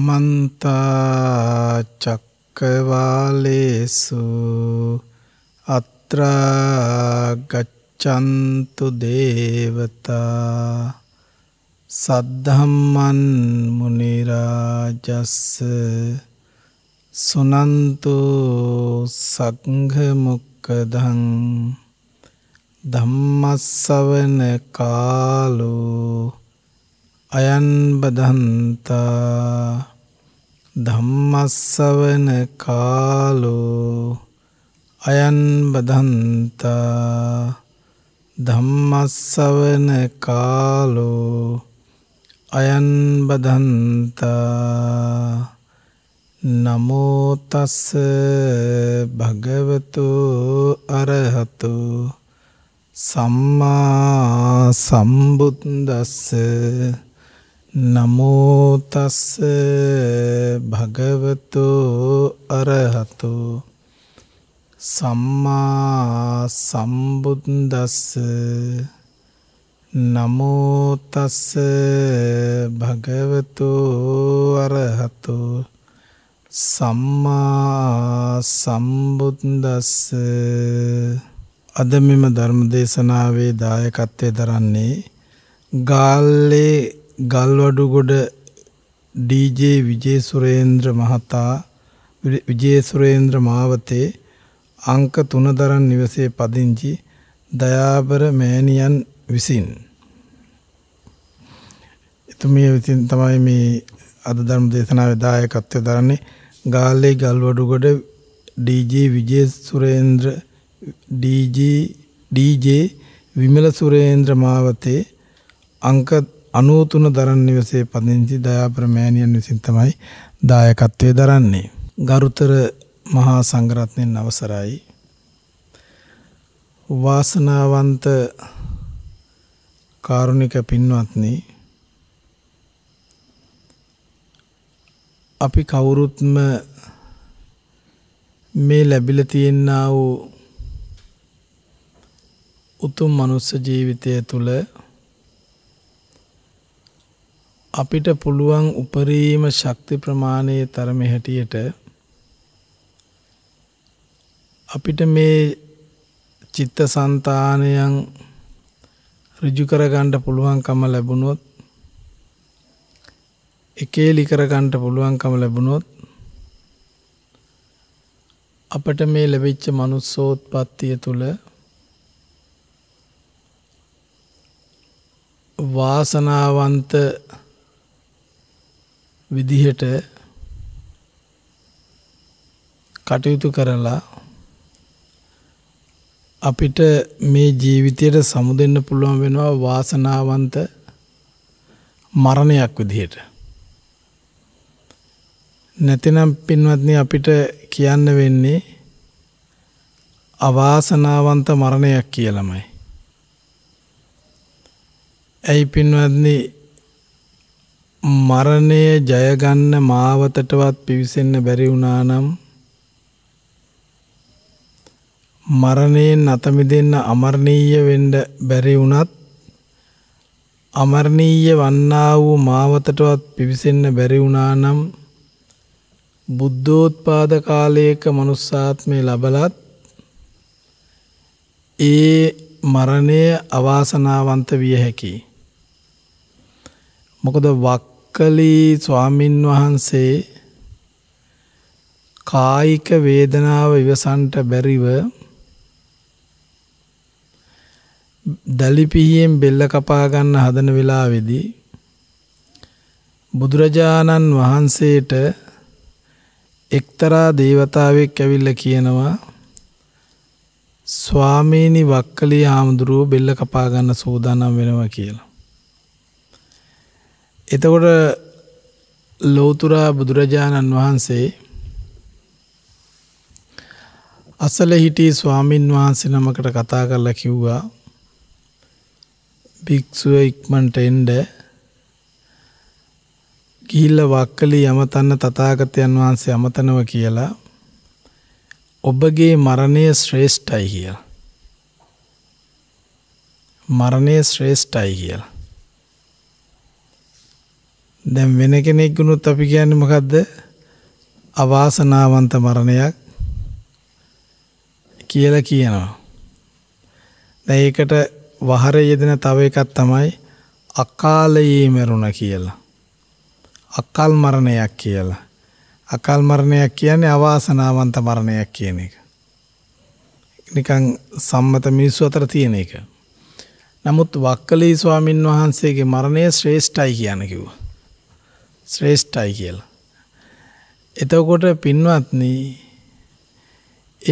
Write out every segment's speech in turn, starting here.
සමන්තා චක්කවාලේසු අත්‍රා ගච්ඡන්තු දේවතා සද්ධම්මන් මුනි රාජස්ස සුනන්තු සංඝ මොක්කදං ධම්මස්සවන කාලෝ අයන් බදන්තා ධම්මස්සවන කාලෝ අයන් බදන්තා ධම්මස්සවන කාලෝ අයන් බදන්තා නමෝතස්ස භගවතු අරහතු සම්මා සම්බුද්දස්ස නමෝ තස්ස භගවතු අරහතු සම්මා සම්බුද්දස්ස නමෝ තස්ස භගවතු අරහතු සම්මා සම්බුද්දස්ස අද මෙම ධර්ම දේශනාවේ දායකත්වයේ දරන්නේ ගාල්ලේ ගල්වඩුගොඩ ඩීජේ විජේසුරේන්ද්‍ර මහතා විජේසුරේන්ද්‍ර මාවතේ අංක තුනදරන් නිවසේ පදිංචි දයාබර මෑණියන් විසින් එතුමිය විසින් තමයි මේ අද ධර්ම දේශනාවේ දායකත්වය දරන්නේ ගාල්ලේ Galwadugoda DJ Wijesurendra DJ DJ Wimala Surendra මාවතේ අංක 93 දරන් නිවසේ පදිංචි දයාපර මෑණියන් විසින් තමයි දායකත්වයේ දරන්නේ. ගරුතර මහා සංඝරත්නයන් අවසරයි වාසනාවන්ත කාරුණික පින්වත්නි අපි කවුරුත්ම මේ ලැබිලා තියෙනා වූ උතුම් මනුස්ස ජීවිතය තුළ අපිට පුළුවන් උපරීම ශක්ති ප්‍රමාණයේ තරම හැටියට අපිට මේ චිත්ත සන්තානයන් ඍජු කරගන්න පුළුවන්කම ලැබුණොත් එකේලි කරගන්න පුළුවන්කම ලැබුණොත් අපට මේ ලැබිච්ච manussෝත්පත්තිය තුල වාසනාවන්ත විදිහට කටයුතු කරලා අපිට මේ ජීවිතයට සමුදෙන්න පුළුවන් වෙනවා වාසනාවන්ත මරණයක් විදිහට. නැතිනම් පින්වත්නි අපිට කියන්න වෙන්නේ අවාසනාවන්ත මරණයක් කියලමයි. ඇයි පින්වත්නි මරණය ජයගන්න මාවතටවත් පිවිසෙන්න බැරි වුණා නම් මරණයෙන් අතමි දෙන්න අමරණීය වෙන්ඩ බැරි වුණත් අමරණීය වන්නා වූ මාවතටවත් පිවිසෙන්න බැරි වුණා නම් බුද්ධෝත්පාද කාලයක මනුස්සාත්මය ලබලත් ඒ මරණය අවාසනාවන්ත විය හැකි. මොකද වක් කළේ ස්වාමින් වහන්සේ කායික වේදනාව ඉවසන්ට බැරිව දලිපිහියෙන් බෙල්ල කපා ගන්න හදන වෙලාවේදී බුදුරජාණන් වහන්සේට එක්තරා දේවතාවෙක් ඇවිල්ලා කියනවා ස්වාමීනි වක්කලී හාමුදුරුව බෙල්ල කපා ගන්න සූදානම් වෙනවා කියලා. එතකොට ලෝතුරා බුදුරජාණන් වහන්සේ අසල හිටි ස්වාමින් වහන්සේ නමකට කතා කරලා කිව්වා භික්ෂුව ඉක්මන්ට එන්ඩ ගිහිල්ල වක්කලි යමතන්න තතාගතයන් වහන්සේ අමතනව කියලා ඔබගේ මරණය ශ්‍රේෂ්ඨයි කියලා මරණය ශ්‍රේෂ්ඨයි කියලා දැන් වෙන කෙනෙක් වුණොත් අපි කියන්නේ මොකද්ද? අවාසනාවන්ත මරණයක් කියලා කියනවා. දැන් ඒකට වහරේ යෙදෙන තව එකක් තමයි අකාලයේ මරුණ කියලා. අකල් මරණයක් කියලා. අකල් මරණයක් කියන්නේ අවාසනාවන්ත මරණයක් කියන එක. නිකන් සම්මත මිනිස්සු අතර තියෙන එක. නමුත් වක්කලී ස්වාමින් වහන්සේගේ මරණය ශ්‍රේෂ්ඨයි කියන කිව්වා. ශ්‍රේෂ්ඨයි කියලා. එතකොට පින්වත්නි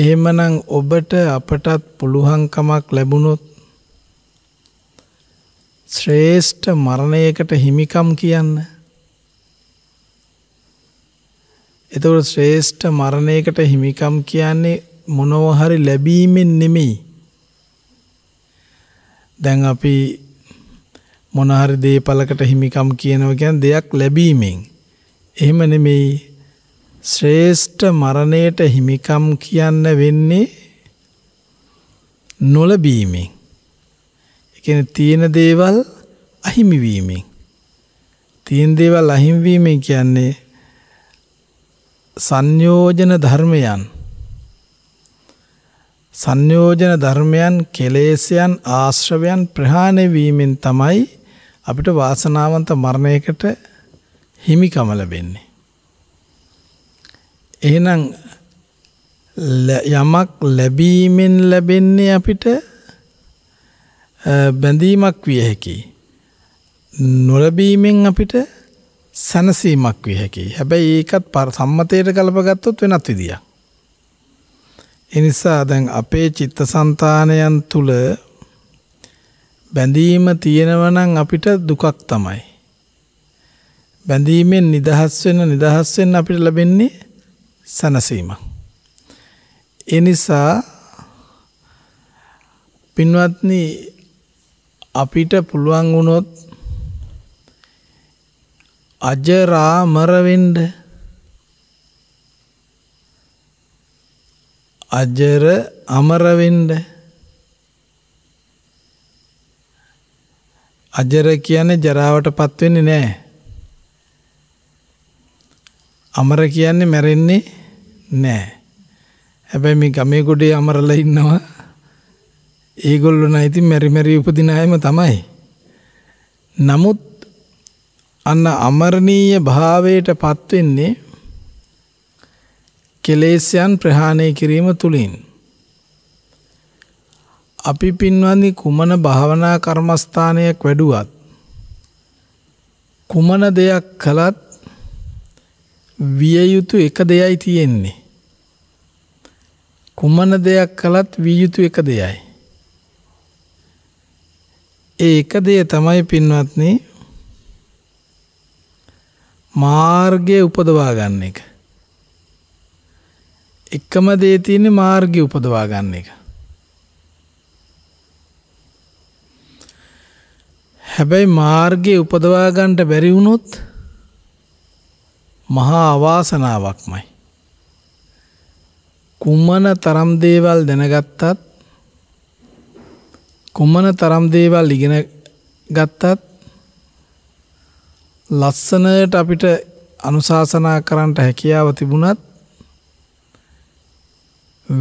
එහෙමනම් ඔබට අපටත් පුළුවන්කමක් ලැබුණොත් ශ්‍රේෂ්ඨ මරණයකට හිමිකම් කියන්න. එතකොට ශ්‍රේෂ්ඨ මරණයකට හිමිකම් කියන්නේ මොනව හරි ලැබීමෙන් නෙමෙයි. දැන් අපි මොනහරි දේපලකට හිමිකම් කියනවකැන් දෙයක් ලැබීමෙන්. එහෙම නෙමෙයි ශ්‍රේෂ්ඨ මරණයට හිමිකම් කියන්න වෙන්නේ නොලබීමෙන්. එකන තියෙන දේවල් අහිමිවීමෙන්. තියෙන් දේවල් අහිමිවීමෙන් කියන්නේ සංයෝජන ධර්මයන් සංයෝජන ධර්මයන් කෙලේසයන් ආශ්‍රවයන් ප්‍රහාණය වීමෙන් තමයි අපිට වාසනාවන්ත මරණයකට හිමිකම ලැබෙන්නේ. එහෙනම් යමක් ලැබීමෙන් ලැබෙන්නේ අපිට බැඳීමක් විය හැකියි. නොලැබීමෙන් අපිට සැනසීමක් විය හැකියි. හැබැයි ඒකත් පර සම්මතයට කලපගත්තොත් වෙනත් විදියක්. එනිසා දැන් අපේ චිත්තසංතානයන් තුල බැඳීම තියෙනවා නම් අපිට දුකක් තමයි. බැඳීමෙන් නිදහස් වෙන නිදහස් වෙන්න අපිට ලැබෙන්නේ සැනසීම. ඒ නිසා පින්වත්නි අපිට පුළුවන් වුණොත් අජරාමර වෙන්න අජර අමර වෙන්න අජර කියන්නේ ජරාවට පත්වෙන්නේ නෑ. අමර කියන්නේ මැරෙන්නේ නෑ. හැබැයි මේ ගමේ ගොඩේ අමරල ඉන්නවා ඒගොල්ලො නයිති මැරිමැරි උපදිනායම තමයි. නමුත් අන්න අමරණීය භාවයට පත්වෙන්නේ කෙලේසියන් ප්‍රහාණය කිරීම තුළින්. අපි පින්වන්දි කුමන භාවනා කර්මස්ථානයක් වැඩුවත් කුමන දෙයක් කළත් විය යුතු එක දෙයයි තියෙන්නේ කුමන දෙයක් කළත් විය යුතු එක දෙයයි ඒ එක දෙය තමයි පින්වත්නි මාර්ගය උපදවා ගන්න එක එකම දේ තියෙන්නේ මාර්ගය උපදවා ගන්න එක හැබැයි මාර්ගයේ උපදවා ගන්නට බැරි වුණොත් මහා අවාසනාවක්මයි. කුමන තරම් දේවල් දැනගත්තත් කුමන තරම් දේවල් ඉගෙන ගත්තත් ලස්සනට අපිට අනුශාසනා කරන්නට හැකියාව තිබුණත්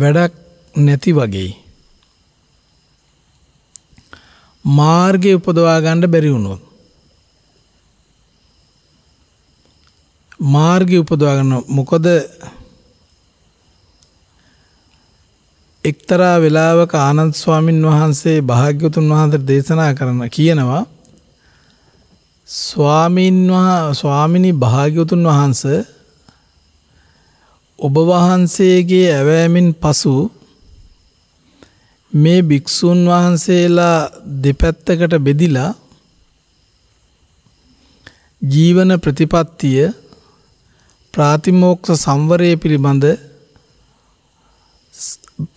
වැඩක් නැති වගේ මාර්ගය උපදවාගණ්ඩ බැරිවුණුව. මාර්ගය උපදවාගන්න මොකද එක්තරා වෙලාවක ආනන්ද ස්වාමින් වහන්සේ භාග්‍යතුන් වහන්සට දේශනා කරන්න කියනවා ස්වාමීන් ස්වාමිනි භාග්‍යවතුන් වහන්ස ඔබ වහන්සේගේ ඇවෑමෙන් පසු මේ භික්ෂූන් වහන්සේලා දෙපැත්තකට බෙදිලා ජීවන ප්‍රතිපත්තිය ප්‍රාතිමෝක්ෂ සංවරය පිළිබඳ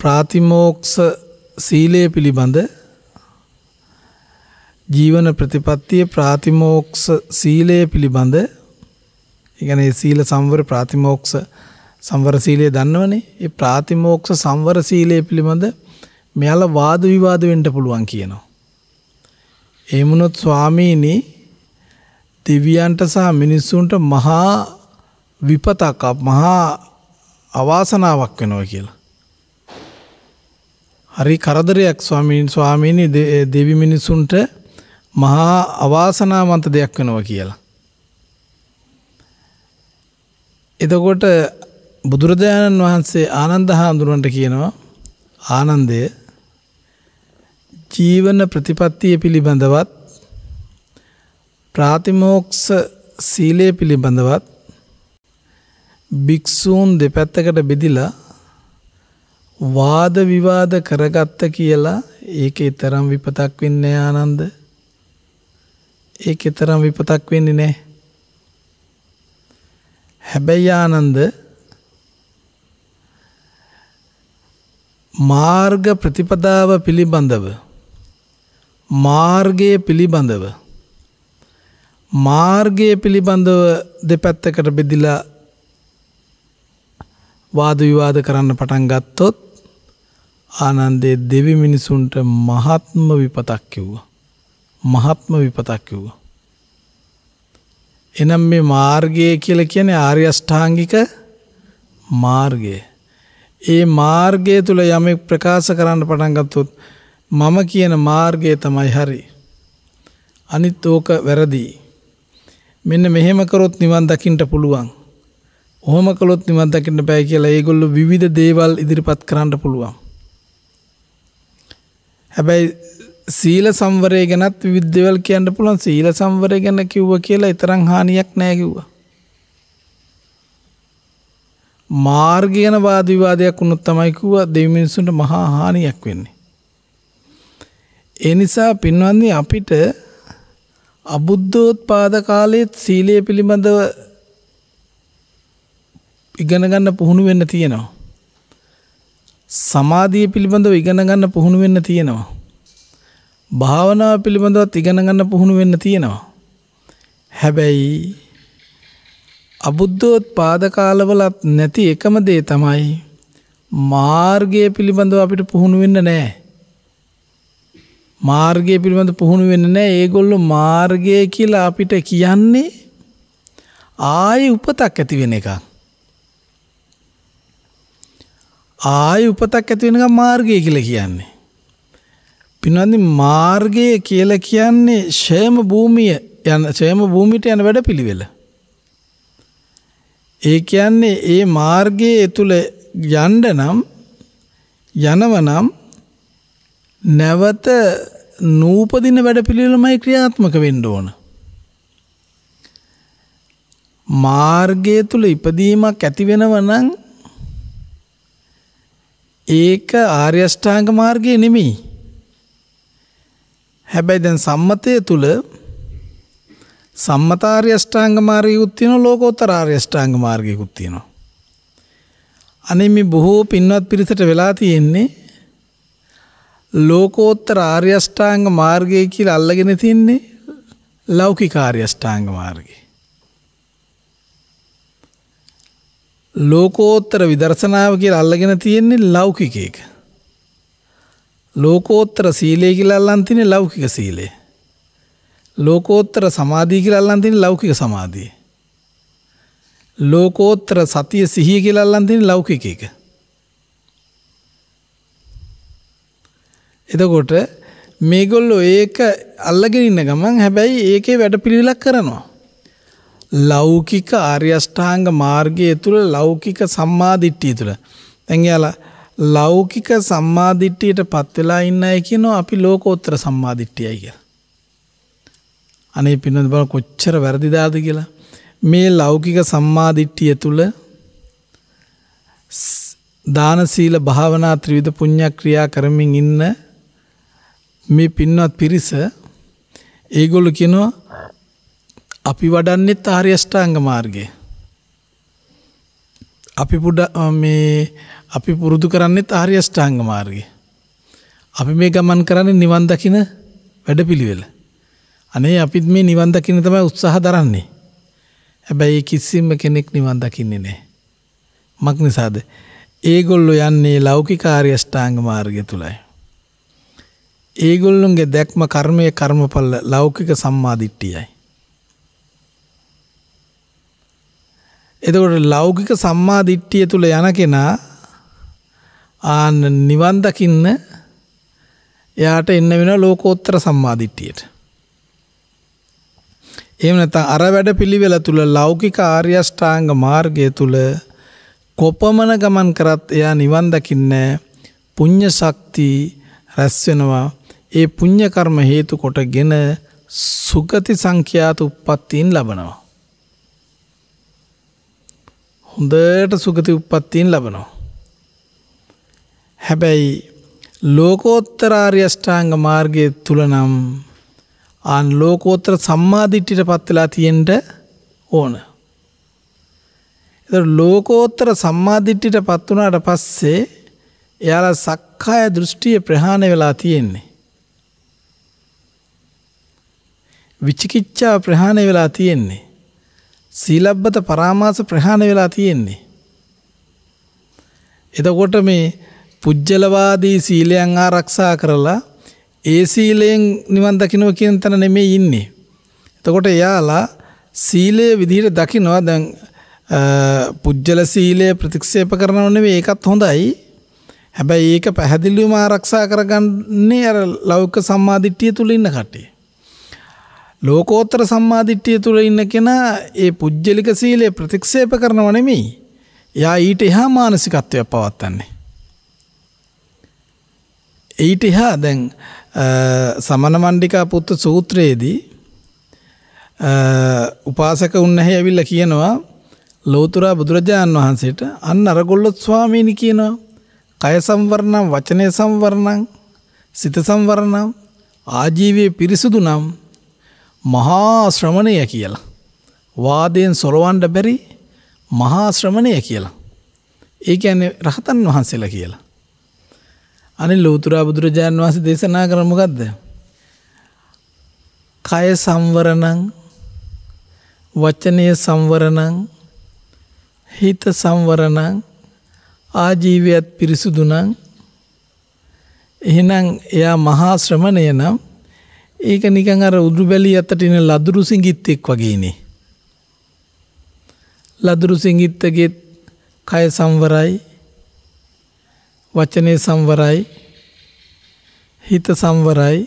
ප්‍රාතිමෝක්ෂ සීලය පිළිබඳ ජීවන ප්‍රතිපත්තිය ප්‍රාතිමෝක්ෂ සීලය පිළිබඳ ඉගැන සීල සංවර ප්‍රාතිමෝක්ෂ සංවර සීලය දන්නවනේ ඒ ප්‍රාතිමෝක්ෂ සංවර සීලය පිළිබඳ මෙයාල වාද විවාද වෙන්න පුළුවන් කියනවා. එහෙම වුණොත් ස්වාමීනි දෙවියන්ට සහ මිනිස්සුන්ට මහා විපතක් මහා අවාසනාවක් වෙනවා කියලා. හරි කරදරයක් ස්වාමීන් ස්වාමීනි දෙවි මිනිසුන්ට මහා අවාසනාවන්ත දෙයක් වෙනවා කියලා. එතකොට බුදුරජාණන් වහන්සේ ආනන්ද හාමුදුරුවන්ට කියනවා ආනන්දේ ජීවන ප්‍රතිපත්තිය පිළිබඳවත් ප්‍රාතිමෝක්ෂ සීලය පිළිබඳවත් භික්ෂූන් දෙපැත්තකට බෙදිලා වාද විවාද කරගත්ත කියලා ඒකේ තරම් විපතක් වෙන්නේ ආනන්ද ඒකේ තරම් විපතක් වෙන්නේ නැහැ හැබැයි ආනන්ද මාර්ග ප්‍රතිපදාව පිළිබඳව මාර්ගය පිළිබඳව මාර්ගය පිළිබඳව දෙපැත්තකට බෙදිලා වාද විවාද කරන්න පටන් ගත්තොත් ආනන්දේ දෙවි මිනිසුන්ට මහත්ම විපතක් කිව්වා. මහත්ම විපතක් කිව්වා. එනම් මේ මාර්ගය කියල කියන ආර්ය අෂ්ඨාංගික මාර්ගය. ඒ මාර්ගය තුළ යමෙක් ප්‍රකාශ කරන්න පටන් ගත්තොත් මම කියන මාර්ගය තමයි හරි. අනිත් ඕක වැරදි. මෙන්න මෙහෙම කරොත් නිවන් දකින්න පුළුවන්. ඔහොම කළොත් නිවන් දකින්න බෑ කියලා ඒගොල්ලෝ විවිධ දේවල් ඉදිරිපත් කරන්න පුළුවන්. හැබැයි සීල සම්වරය ගැනත් විවිධ දේවල් කියන්න පුළුවන්. සීල සම්වරය ගැන කිව්ව කියලා ඊතරම් හානියක් නෑ කිව්වා. මාර්ග ගැන වාද විවාදයක් වුණොත් තමයි කිව්වා දෙවි මිනිසුන්ට මහා හානියක් වෙන්නේ. ඒ නිසා පින්වන්දි අපිට අබුද්ධෝත්පාද කාලයේත් සීලය පිළිබඳව ඉගෙන ගන්න පුහුණු වෙන්න තියෙනවා. සමාධිය පිළිබඳව ඉගෙන ගන්න පුහුණු වෙන්න තියෙනවා. භාවනාව පිළිබඳවත් ඉගෙන ගන්න පුහුණු වෙන්න තියෙනවා. හැබැයි අබුද්ධෝත්පාද කාලවලත් නැති එකම දේ තමයි මාර්ගය පිළිබඳව අපිට පුහුණු වෙන්න නැහැ. මාර්ගය පිළිබඳ පුහුණු වෙන නෑ ඒගොල්ලො මාර්ගය කියලා අපිට කියන්නේ ආය උපතක් ඇතිවෙන එක. ආය උපතක් ඇතිවෙන මාර්ගය කියල කියන්නේ. පිනඳ මාර්ගය කියල කියන්නේ ශයම භූමිය යන සයම භූමිට යන වැඩ පිළිවෙල. ඒ කියන්නේ ඒ මාර්ගයේ තුළ යන්ඩ නම් යනවනම් නැවත නූපදින වැඩපිළිවෙලමයි ක්‍රියාත්මක වෙන්න ඕන. මාර්ගය තුල ඉපදීමක් ඇති වෙනව නම් ඒක ආර්ය අෂ්ටාංග මාර්ගය නෙමෙයි. හැබැයි දැන් සම්මතය තුල සම්මතාර්ය අෂ්ටාංග මාර්ගයකුත් තියෙනවා ලෝකෝත්තර ආර්ය අෂ්ටාංග මාර්ගයකුත් තියෙනවා. අනේ මේ බොහෝ පින්වත් පිරිසට වෙලා තියෙන්නේ ලෝකෝත්තර ආර්යෂ්ඨාංග මාර්ගය කියල අල්ලගෙන තින්නේ ලෞකි කාර්යෂ්ඨාංග මාර්ගය. ලෝකෝත්තර විදර්ශනාව කියල අල්ලගෙන තියෙන්නේ ලෞකිකේක. ලෝකෝත්තර සීලය කියල අල්ලන්තින ලෞකික සීලේ. ලෝකෝත්තර සමාධී කියල අල්ලන්තින ලෞකික සමාධී. ලෝකෝත්තර සතිය සිහිය කියල අල්ලන්තින ලෞකිකේක. එතකොට මේගොල්ලෝ ඒක අල්ලගෙන ඉන්න ගමන් හැබැයි ඒකේ වැඩපිළිවෙලක් කරනවා. ලෞකික ආර්ය අෂ්ටාංග මාර්ගය තුල ලෞකික සම්මාදිට්ඨිය තුල. දැන් යාලා ලෞකික සම්මාදිට්ඨියට පත් වෙලා ඉන්න අය කියනවා අපි ලෝකෝත්තර සම්මාදිට්ඨියයි කියලා. අනේ පින්නද බල කොච්චර වැරදිදාද කියලා. මේ ලෞකික සම්මාදිට්ඨිය තුල දාන සීල භාවනා ත්‍රිවිධ පුණ්‍ය ක්‍රියා කරමින් ඉන්න මේ පින්වත් පිරිස ඒගොල්ලු කියනවා අපි වඩන්නෙත් ආර්යෂ්ඨාංග මාර්ගය. අපි පුඩ මේ අපි පුරුදු කරන්නෙත් ආර්යෂ්ඨාංග මාර්ගය. අපි මේ ගමන් කරන්නේ නිවන් දකින වැඩපිළිවෙල. අනේ අපිත් මේ නිවන් දකින්න තමයි උත්සාහ දරන්නේ. හැබැයි කිසිම කෙනෙක් නිවන් දකින්නේ නෑ. මක් නිසාද. ඒගොල්ලො යන්නේ ලෞකික ආර්යෂ්ඨාංග මාර්ගය තුළයි. ඒගොල්ලුන්ගේ දැක්ම කර්මය කර්මඵල ලෞකික සම්මාධිට්ටියයි. එතකොට ලෞකික සම්මාධිට්ටිය තුළ යන කෙනා ආන්න නිවන්දකින්න එයාට එන්න වෙන ලෝකෝත්තර සම්මාධිට්ටියට. එම නැත අර වැඩ පිළිවෙල තුළ ලෞකික ආර්යෂ්ඨාංග මාර්ගය තුළ කොපමණ ගමන් කරත් එයා නිවන්දකින්න පුං්ඥ ශක්ති රැස්වෙනවා ඒ පුඤ්ඤ කර්ම හේතු කොටගෙන සුගති සංඛ්‍යාත උප්පත්තීන් ලබනවා. හොඳට සුගති උප්පත්තීන් ලබනවා. හැබැයි ලෝකෝත්තරාර්ය අෂ්ටාංග මාර්ගය තුල නම් ආන් ලෝකෝත්තර සම්මාදිට්ඨියට පත් වෙලා තියෙන්න ඕන. ඒතර ලෝකෝත්තර සම්මාදිට්ඨියට පත් වුණාට පස්සේ එයාලා සක්කාය දෘෂ්ටිය ප්‍රහාණය වෙලා තියෙන්නේ. විචිකිච්ඡා ප්‍රහාණය වෙලා තියෙන්නේ. සීලබ්බත පරාමාස ප්‍රහාණය වෙලා තියෙන්නේ. එතකොට මේ පුජ්‍යලවාදී සීලයන් ආරක්ෂා කරලා ඒ සීලයෙන් නිවන් දකින්න කියන තැන නෙමෙයි ඉන්නේ. එතකොට එයාලා සීලය විදිහට දකිනවා දැන් පුජ්‍යල සීලය ප්‍රතික්ෂේප කරනව නෙවෙයි ඒකත් හොඳයි. හැබැයි ඒක පැහැදිලිවම ආරක්ෂා කරගන්නේ අර ලෞකික සම්මාදිට්ඨිය තුල ඉන්න කට්ටිය. ලෝකෝත්තර සම්මාධිට්ඨිය තුළ ඉන්න කෙනා ඒ පුද්ගලික සීලය ප්‍රතික්ෂේප කරනව නෙමෙයි. එයා ඊට එහා මානසිකත්වයක් පවත්න්නේ. ඊට එහා දැන් සමන මණ්ඩිකා පුත්ත සූත්‍රයේදී උපාසක උන්නැහි ඇවිල්ලා කියනවා ලෝතුරා බුදුරජාණන් වහන්සේට අන්න අරගොල්ලොත් ස්වාමීනි කියනවා කය සම්වරණම් වචනය සම්වරණම් සිත සම්වරණම් ආජීවය පිරිසුදු නම් මහා ශ්‍රමණය කියලා. වාදයෙන් සොරවන්ඩ බැරි මහා ශ්‍රමණය කියලා. ඒක ඇන්නේ රහතන් වහන්සේලා කියලා. අනි ලෝතුරා බුදුරජාණන් වහන්සේ දේශනා කරමගත්ද. කය සම්වරණං වචනය සම්වරණං හිත සම්වරණං ආජීවයත් පිරිසුදුනං එහෙනම් එයා මහා ශ්‍රමණය නම් ඒක නිකන් අර උදුරු බැලි අතටින ලදුරු සිංගිත්තෙක් වගේනේ. ලදුරු සිංගිත්තගෙත් කය සම්වරයි වචනය සම්වරයි හිත සම්වරයි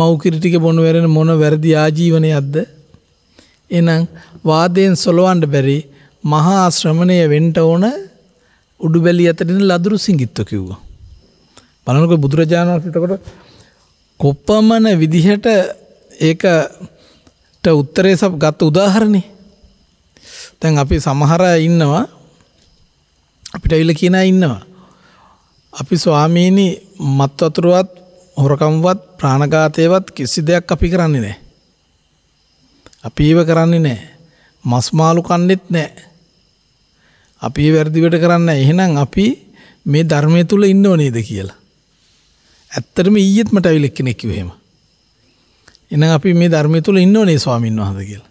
මෞකිරිටික බොුණු වැරෙන මොන වැරදි ආජීවනයක්ද එනම් වාදයෙන් සොලොවන්ඩ බැරි මහා ශ්‍රමණය වෙන්ට ඕන උඩු බැලි අතටින ලදුරු සිංගිත්ත කිව්වා. බලනක බුදුරජාණන්ටකොට කොප්පමන විදිහට ඒකට උත්තරේ සබ ගත්ත උදාහරණේ තැන් අපි සමහර ඉන්නවා අපිට ඇවිල්ල කියන ඉන්නවා අපි ස්වාමීණි මත් වතුරුවත් හොරකම්වත් ප්‍රාණඝාතයවත් කිසි දෙයක් අපි කරන්නේ නෑ අපි ඒව කරන්නේ නෑ මස්මාලු කන්නෙත් නෑ අපි වැරදිවට කරන්න එහෙනම් අපි මේ ධර්මය තුළ ඉන්න ඕනේද කියලා ඇත්තටම ඊයත් මට ඇවිල්ලා එක්කෙනෙක් කිව්වේ එහෙම. එහෙනම් අපි මේ ධර්මය තුල ඉන්න ඕනේ ස්වාමීන් වහන්සේ කියලා.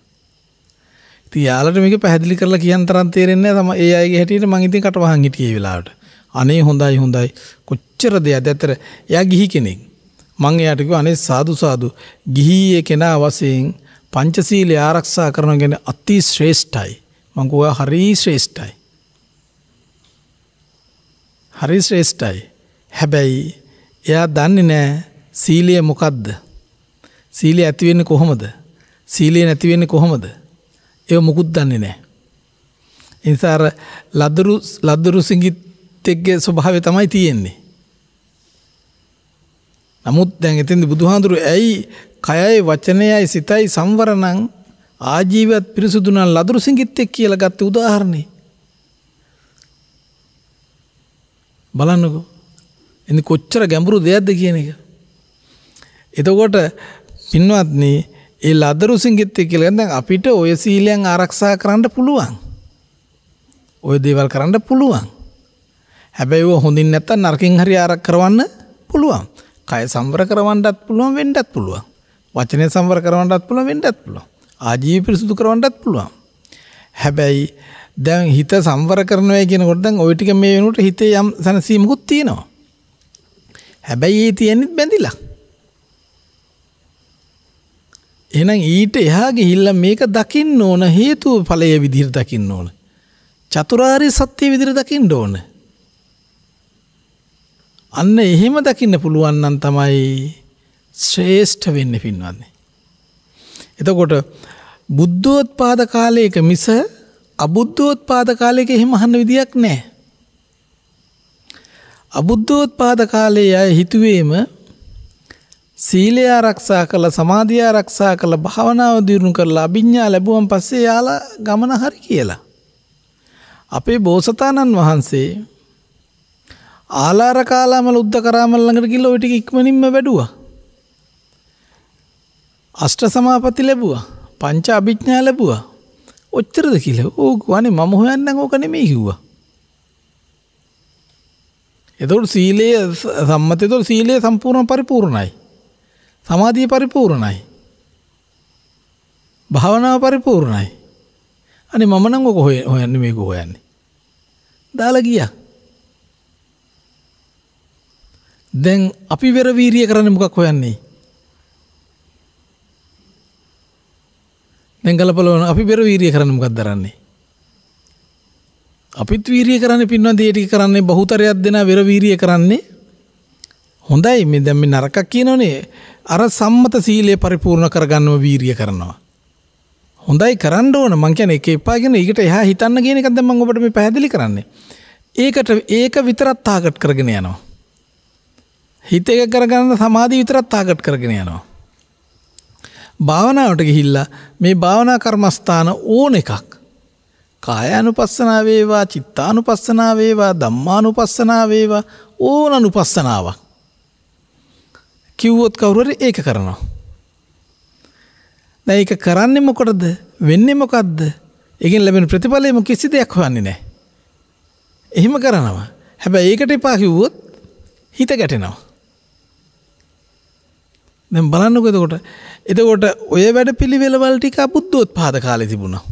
ඉතින් යාළුවට මේක පැහැදිලි කරලා කියන්න තරම් තේරෙන්නේ නැහැ තමයි ඒ අයගේ හැටියට මම ඉතින් කටවහන් හිටියේ ඒ වෙලාවට. අනේ හොඳයි හොඳයි කොච්චර දෙයක්ද ඇතර එයා ගිහි කෙනෙක්. මං එයාට කිව්වා අනේ සාදු සාදු ගිහියේ කෙනා වශයෙන් පංචශීලය ආරක්ෂා කරනවා කියන්නේ අති ශ්‍රේෂ්ඨයි. මං කිව්වා හරි ශ්‍රේෂ්ඨයි. හරි ශ්‍රේෂ්ඨයි. හැබැයි එයා දන්නේ නෑ සීලිය මොකක්ද? සීලිය ඇති වෙන්නේ කොහොමද? සීලිය නැති වෙන්නේ කොහොමද? ඒව මුකුත් දන්නේ නෑ. ඒ නිසා අර ලදරු ලදරු සිඟිත් එක්කේ ස්වභාවය තමයි තියෙන්නේ. නමුත් දැන් එතෙන්දී බුදුහාඳුරු ඇයි කයයි වචනයයි සිතයි සංවර නම් ආජීවයත් පිරිසුදු නම් ලදරු සිඟිත් එක් කියලා ගත්ත උදාහරණේ. බලන්නකෝ ඉඳ කොච්චර ගැඹුරු දෙයක්ද කියන එක. එතකොට පින්වත්න ඒ ලදරුසිංගිත්තය කියලගන්න අපිට ඔය සීලයන් ආරක්ෂා කරන්න පුළුවන්. ඔය දේවල් කරන්න පුළුවන්. හැබැයි හොඳින් නැත්ත නර්කින් හරි ආරක් කරවන්න පුළුවන්. කය සම්බර කරවන්නත් පුළුවන් වෙන්ඩත් පුළුවන්. වචනය සම්බර කරවන්නත් පුළුව වෙන්ඩත් පුළුවන්. ආජීව පිරිසුදු කරවන්නත් පුළුවන්. හැබැයි දැන් හිත සම්වර කරනවය කියෙනකොටදන් ඔයිටික මේ වෙනුට හිතේ යම් සැනසීමකුත් තියෙනවා. හැබැයි ඒ තියෙන්නෙත් බැඳිලා. එහෙනම් ඊට එහා ගිහිල්ලා මේක දකින්න ඕන හේතු ඵලය විදිහට දකින්න ඕන. චතුරාර්ය සත්‍ය විදිහට දකින්න ඕන. අන්න එහෙම දකින්න පුළුවන් නම් තමයි ශ්‍රේෂ්ඨ වෙන්නේ පින්වත්නි. එතකොට බුද්ධෝත්පාද කාලයක මිස අබුද්ධෝත්පාද කාලයක එහෙම අහන්න විදියක් නැහැ. අබුද්ධෝත්පාද කාලයේ අය හිතුවේම සීලය ආරක්ෂා කළ සමාධිය ආරක්ෂා කළ භාවනාව දියුණු කරලා අභිඥා ලැබුවන් පස්සේ යාලා ගමන හරි කියලා. අපේ බෝසතාණන් වහන්සේ ආලාර කාලාමල උද්ද කරාමල් ළඟට ගිහිල්ලා ওই ටික ඉක්මනින්ම වැඩුවා. අෂ්ට සමාපatti ලැබුවා. පංච අභිඥා ලැබුවා. ඔච්චරද කියලා. ඕක වනේ මම හොයන්නම් ඕක නෙමෙයි කිව්වා. එතකොට සීලයේ සම්මත එතකොට සීලයේ සම්පූර්ණ පරිපූර්ණයි. සමාධිය පරිපූර්ණයි. භාවනාව පරිපූර්ණයි. අනේ මම නම් ඔක හොයන්නේ මේක හොයන්නේ. දාලා ගියා. දැන් අපි වෙර වීරිය කරන්නේ මොකක් හොයන්නේ? දැන් ගලපලවන අපි වෙර වීරිය කරන්නේ මොකක්ද දරන්නේ? අපිත් වීරිය කරන්නේ පින්වත් දේ ටික කරන්නේ බහුතරයක් දෙනා වෙර වීරිය කරන්නේ හොඳයි මේ දැන් මේ නරකක් කියනෝනේ අර සම්මත සීලය පරිපූර්ණ කරගන්නම වීරිය කරනවා හොඳයි කරන්න ඕන මං කියන්නේ ඒක එපා කියන ඊකට එහා හිතන්න කියන එකක් දැන් මම ඔබට මේ පැහැදිලි කරන්නේ ඒකට ඒක විතරක් තාගට් කරගෙන යනවා හිත එක කරගන්න සමාධිය විතරක් තාගට් කරගෙන යනවා භාවනාවට ගිහිල්ලා මේ භාවනා කර්මස්ථාන ඕන එකක් කායानुපස්සනාව වේවා, චිත්තානුපස්සනාව වේවා, ධම්මානුපස්සනාව වේවා ඕන අනුපස්සනාවක්. කිව්වොත් කවුරු හරි ඒක කරනවා. දැන් ඒක කරන්නේ මොකටද? වෙන්නේ මොකද්ද? ඒකෙන් ලැබෙන ප්‍රතිඵලය මො කිසි දෙයක් හොයන්නේ නැහැ. එහෙම කරනවා. හැබැයි ඒකට එපා කිව්වොත් හිත ගැටෙනවා. දැන් බලන්නකෝ එතකොට. එතකොට ඔය වැඩ පිළිවෙලවල් ටික අබුද්ධෝත්පාද කාලේ තිබුණා.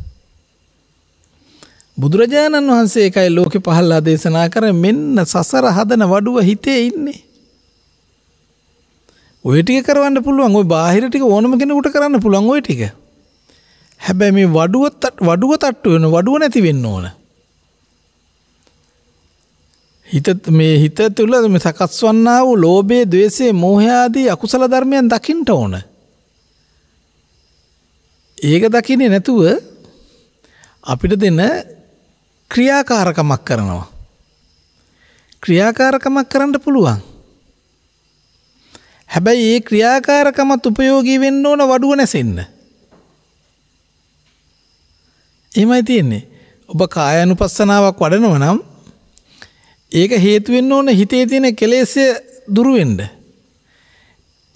බුදුරජාණන් වහන්සේ එකයි ලෝකෙ පහළලා දේශනා කර මෙන්න සසර හදන වඩුව හිතේ ඉන්නේ. ඔය ටික කරවන්න පුළුවන් ඔය බාහිර ටික ඕනම කෙනෙකුට කරන්න පුළුවන් ඔය ටික. හැබැයි මේ වඩුව වඩුව තට්ටු වෙන වඩුව නැති වෙන්න ඕන. හිත මේ හිත තුළ මේ සකස් වන්නා වූ ලෝභයේ, ద్వේෂයේ, මෝහය ආදී අකුසල ධර්මයන් දකින්න ඕන. ඒක දකින්නේ නැතුව අපිට දෙන ක්‍රියාකාරකමක් කරනවා. ක්‍රියාකාරකමක් කරන්න පුළුවන්. හැබැයි ඒ ක්‍රියාකාරකමත් උපයෝගී වෙන්න ඕන වඩුව නැසෙන්න. එහෙමයි තියෙන්නේ. ඔබ කායानुපස්සනාවක් වඩනව නම් ඒක හේතු වෙන්න ඕන හිතේ තියෙන කෙලෙස්ය දුරු වෙන්න.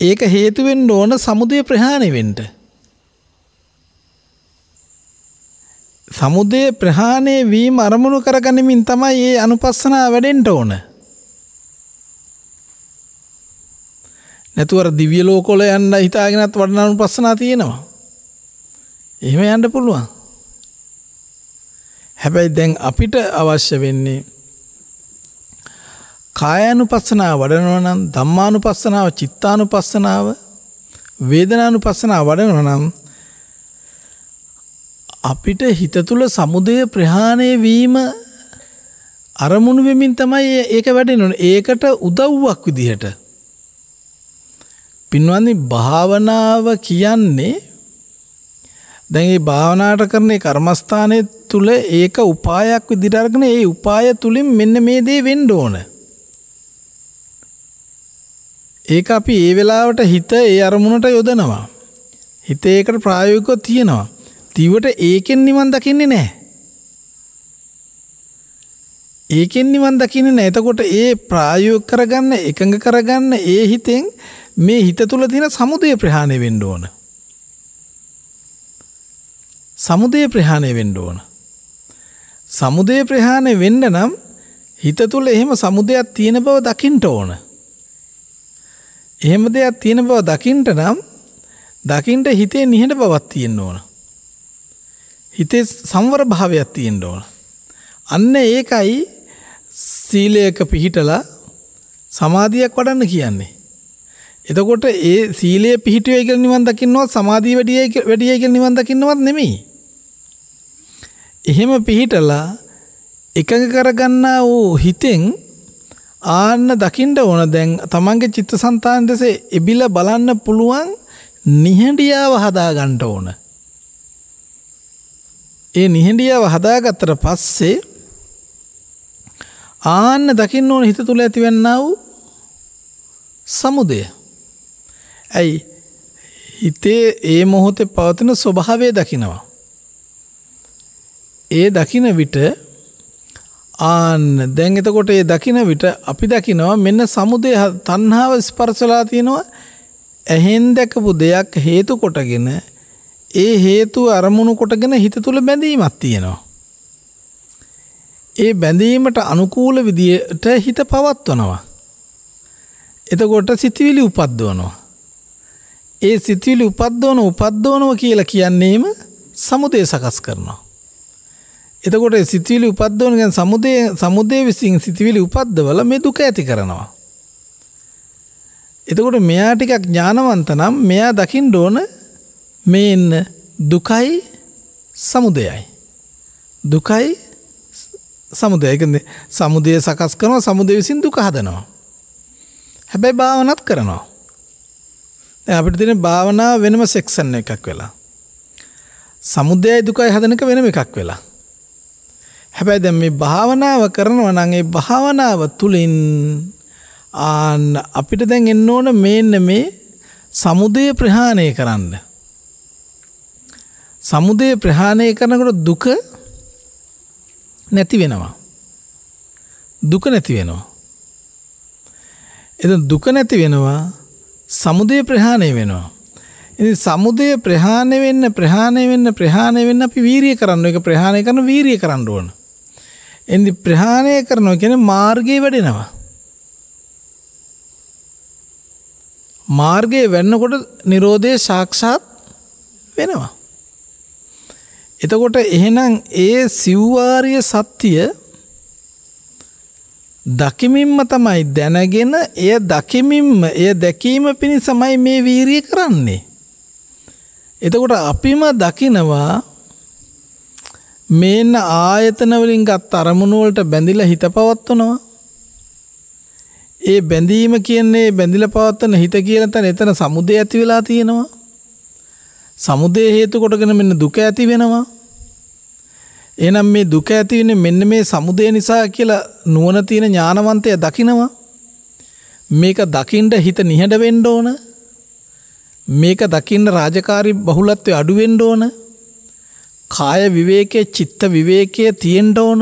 ඒක හේතු වෙන්න ඕන සමුදය ප්‍රහාණය වෙන්න. සමුදය ප්‍රහාණය වීම අරමුණු කරගනිමින් තමයි මේ අනුපස්සනාව වැඩෙන්න ඕන. නැතුව අර දිව්‍ය ලෝකවල යන්න හිතාගෙනත් වඩන අනුපස්සනා තියෙනවා. එහෙම යන්න පුළුවන්. හැබැයි දැන් අපිට අවශ්‍ය වෙන්නේ කායानुපස්සනාව වඩනවා නම් ධම්මානුපස්සනාව, චිත්තානුපස්සනාව, වේදනානුපස්සනාව වඩනවා නම් අපිට හිත තුළ සමුදය ප්‍රහාණය වීම අරමුණු වෙමින් තමයි ඒක වැඩෙන්නේ. ඒකට උදව්වක් විදිහට. පින්වන්දි භාවනාව කියන්නේ දැන් මේ භාවනාට කරන කර්මස්ථානයේ තුල ඒක උපායක් විදිහට අරගෙන ඒ උපාය තුලින් මෙන්න මේ දේ වෙන්න ඕන. ඒක අපි ඒ වෙලාවට හිත ඒ අරමුණට යොදනවා. හිත ඒකට ප්‍රායෝගිකව තියෙනවා. දිවට ඒකෙන් නිවන් දකින්නේ නැහැ. ඒකෙන් නිවන් දකින්නේ නැහැ. එතකොට ඒ ප්‍රායෝගික කරගන්න, එකඟ කරගන්න ඒ හිතෙන් මේ හිත තුල තියෙන සමුදය ප්‍රහාණය වෙන්න ඕන. සමුදය ප්‍රහාණය වෙන්න ඕන. සමුදය ප්‍රහාණය වෙන්න නම් හිත තුල එහෙම සමුදයක් තියෙන බව දකින්න ඕන. එහෙම දෙයක් තියෙන බව දකින්න නම් දකින්න හිතේ නිහඬ බවක් තියෙන්න ඕන. හිතේ සංවර භාවයක් තියෙන්න ඕන. අන්න ඒකයි සීලයක පිහිටලා සමාධියක් වඩන්න කියන්නේ. එතකොට ඒ සීලය පිහිටුවේ කියලා නිවන් දකින්නවත් සමාධිය වැඩියයි වැඩියයි කියලා නිවන් දකින්නවත් නෙමෙයි. එහෙම පිහිටලා එකඟ කරගන්නා වූ හිතෙන් ආන්න දකින්න ඕන දැන් තමන්ගේ චිත්තසංතාන දෙසේ එබිලා බලන්න පුළුවන් නිහඬියාව හදා ගන්න ඕන. ඒ නිහඬියාව හදාගත්තට පස්සේ ආන්න දකින්න ඕන හිත තුල ඇතිවෙන්නා වූ සමුදය. ඇයි හිතේ ඒ මොහොතේ පවතින ස්වභාවය දකිනවා. ඒ දකින විට ආන්න දැන් එතකොට ඒ දකින විට අපි දකිනවා මෙන්න සමුදය තණ්හාව ස්පර්ශලා තිනවා ඇහෙන් දැකපු දෙයක් හේතු කොටගෙන ඒ හේතු අරමුණු කොටගෙන හිත තුළ බැඳීමක් තියෙනවා. ඒ බැඳීමට අනුකූල විදියට හිත පවත්වනවා. එතකොට සිතිවිලි උපද්දවනවා. ඒ සිතිවිලි උපද්දවන උපද්දවනව කියලා කියන්නේම සමුදේ සකස් කරනවා. එතකොට සිතිවිලි උපද්දවන කියන්නේ සමුදේ සමුදේ විසින් සිතිවිලි උපද්දවල මේ දුක ඇති කරනවා. එතකොට මෙයා ටිකක් ඥානවන්ත නම් මෙයා දකින්න ඕන මේ එන්න දුකයි සමුදයයි. දුකයි සමුදයකද සමුදය සකස් කරනවා සමුදය විසින් දුක හදනවා. හැබැයි භාවනත් කරනවා. අපිට තින භාවනා වෙනම සෙක්ෂන්න එකක් වෙලා. සමුදයයි දුකයි හදනක වෙනම එකක් වෙලා. හැබැයි දැම් මේ භාවනාව කරනව නගේ භාවනාව තුළින් ආන්න අපිට දැන් එන්න ඕන මෙන්න මේ සමුදය ප්‍රහාණය කරන්න. සමුදය ප්‍රහාණය කරනකොට දුක නැති වෙනවා. දුක නැති වෙනවා. එ දුක නැති වෙනවා සමුදය ප්‍රහාණය වෙනවා. ඉතින් සමුදය ප්‍රහාණය වෙන්න ප්‍රහාණය වෙන්න ප්‍රහාණය වෙන්න අපි වීරිය කරන්න එක ප්‍රහාණය කරන වීරිය කරන්න ඕන. එනි ප්‍රහාණය කරනවා කියන්නේ මාර්ගයේ වැඩෙනවා. මාර්ගයේ වෙන්නකොට Nirodhe සාක්ෂාත් වෙනවා. එතකොට එහෙනම් ඒ සිව්වාර්ය සත්‍ය දකිමින්ම තමයි දැනගෙන එය දකිමින්ම එය දැකීම පිණිසමයි මේ වීරිය කරන්නේ. එතකොට අපිම දකිනවා මේන්න ආයතන වලින් ගත් අරමුණු වලට බැඳිලා හිත පවත්වනවා. ඒ බැඳීම කියන්නේ බැඳිලා පවත්වන හිත කියලා තන එතන සමුදේ ඇති වෙලා තියෙනවා. සමුදේ හේතු කොටගෙන මෙන්න දුක ඇති වෙනවා. එහෙනම් මේ දුක ඇති වෙන්නේ මෙන්න මේ සමුදේ නිසා කියලා නුවණ තියෙන ඥානවන්තය දකිනවා. මේක දකින්න හිත නිහඬ වෙන්න ඕන. මේක දකින්න රාජකාරී බහුලත්වය අඩු වෙන්න ඕන. කාය විවේකයේ චිත්ත විවේකයේ තියෙන්න ඕන.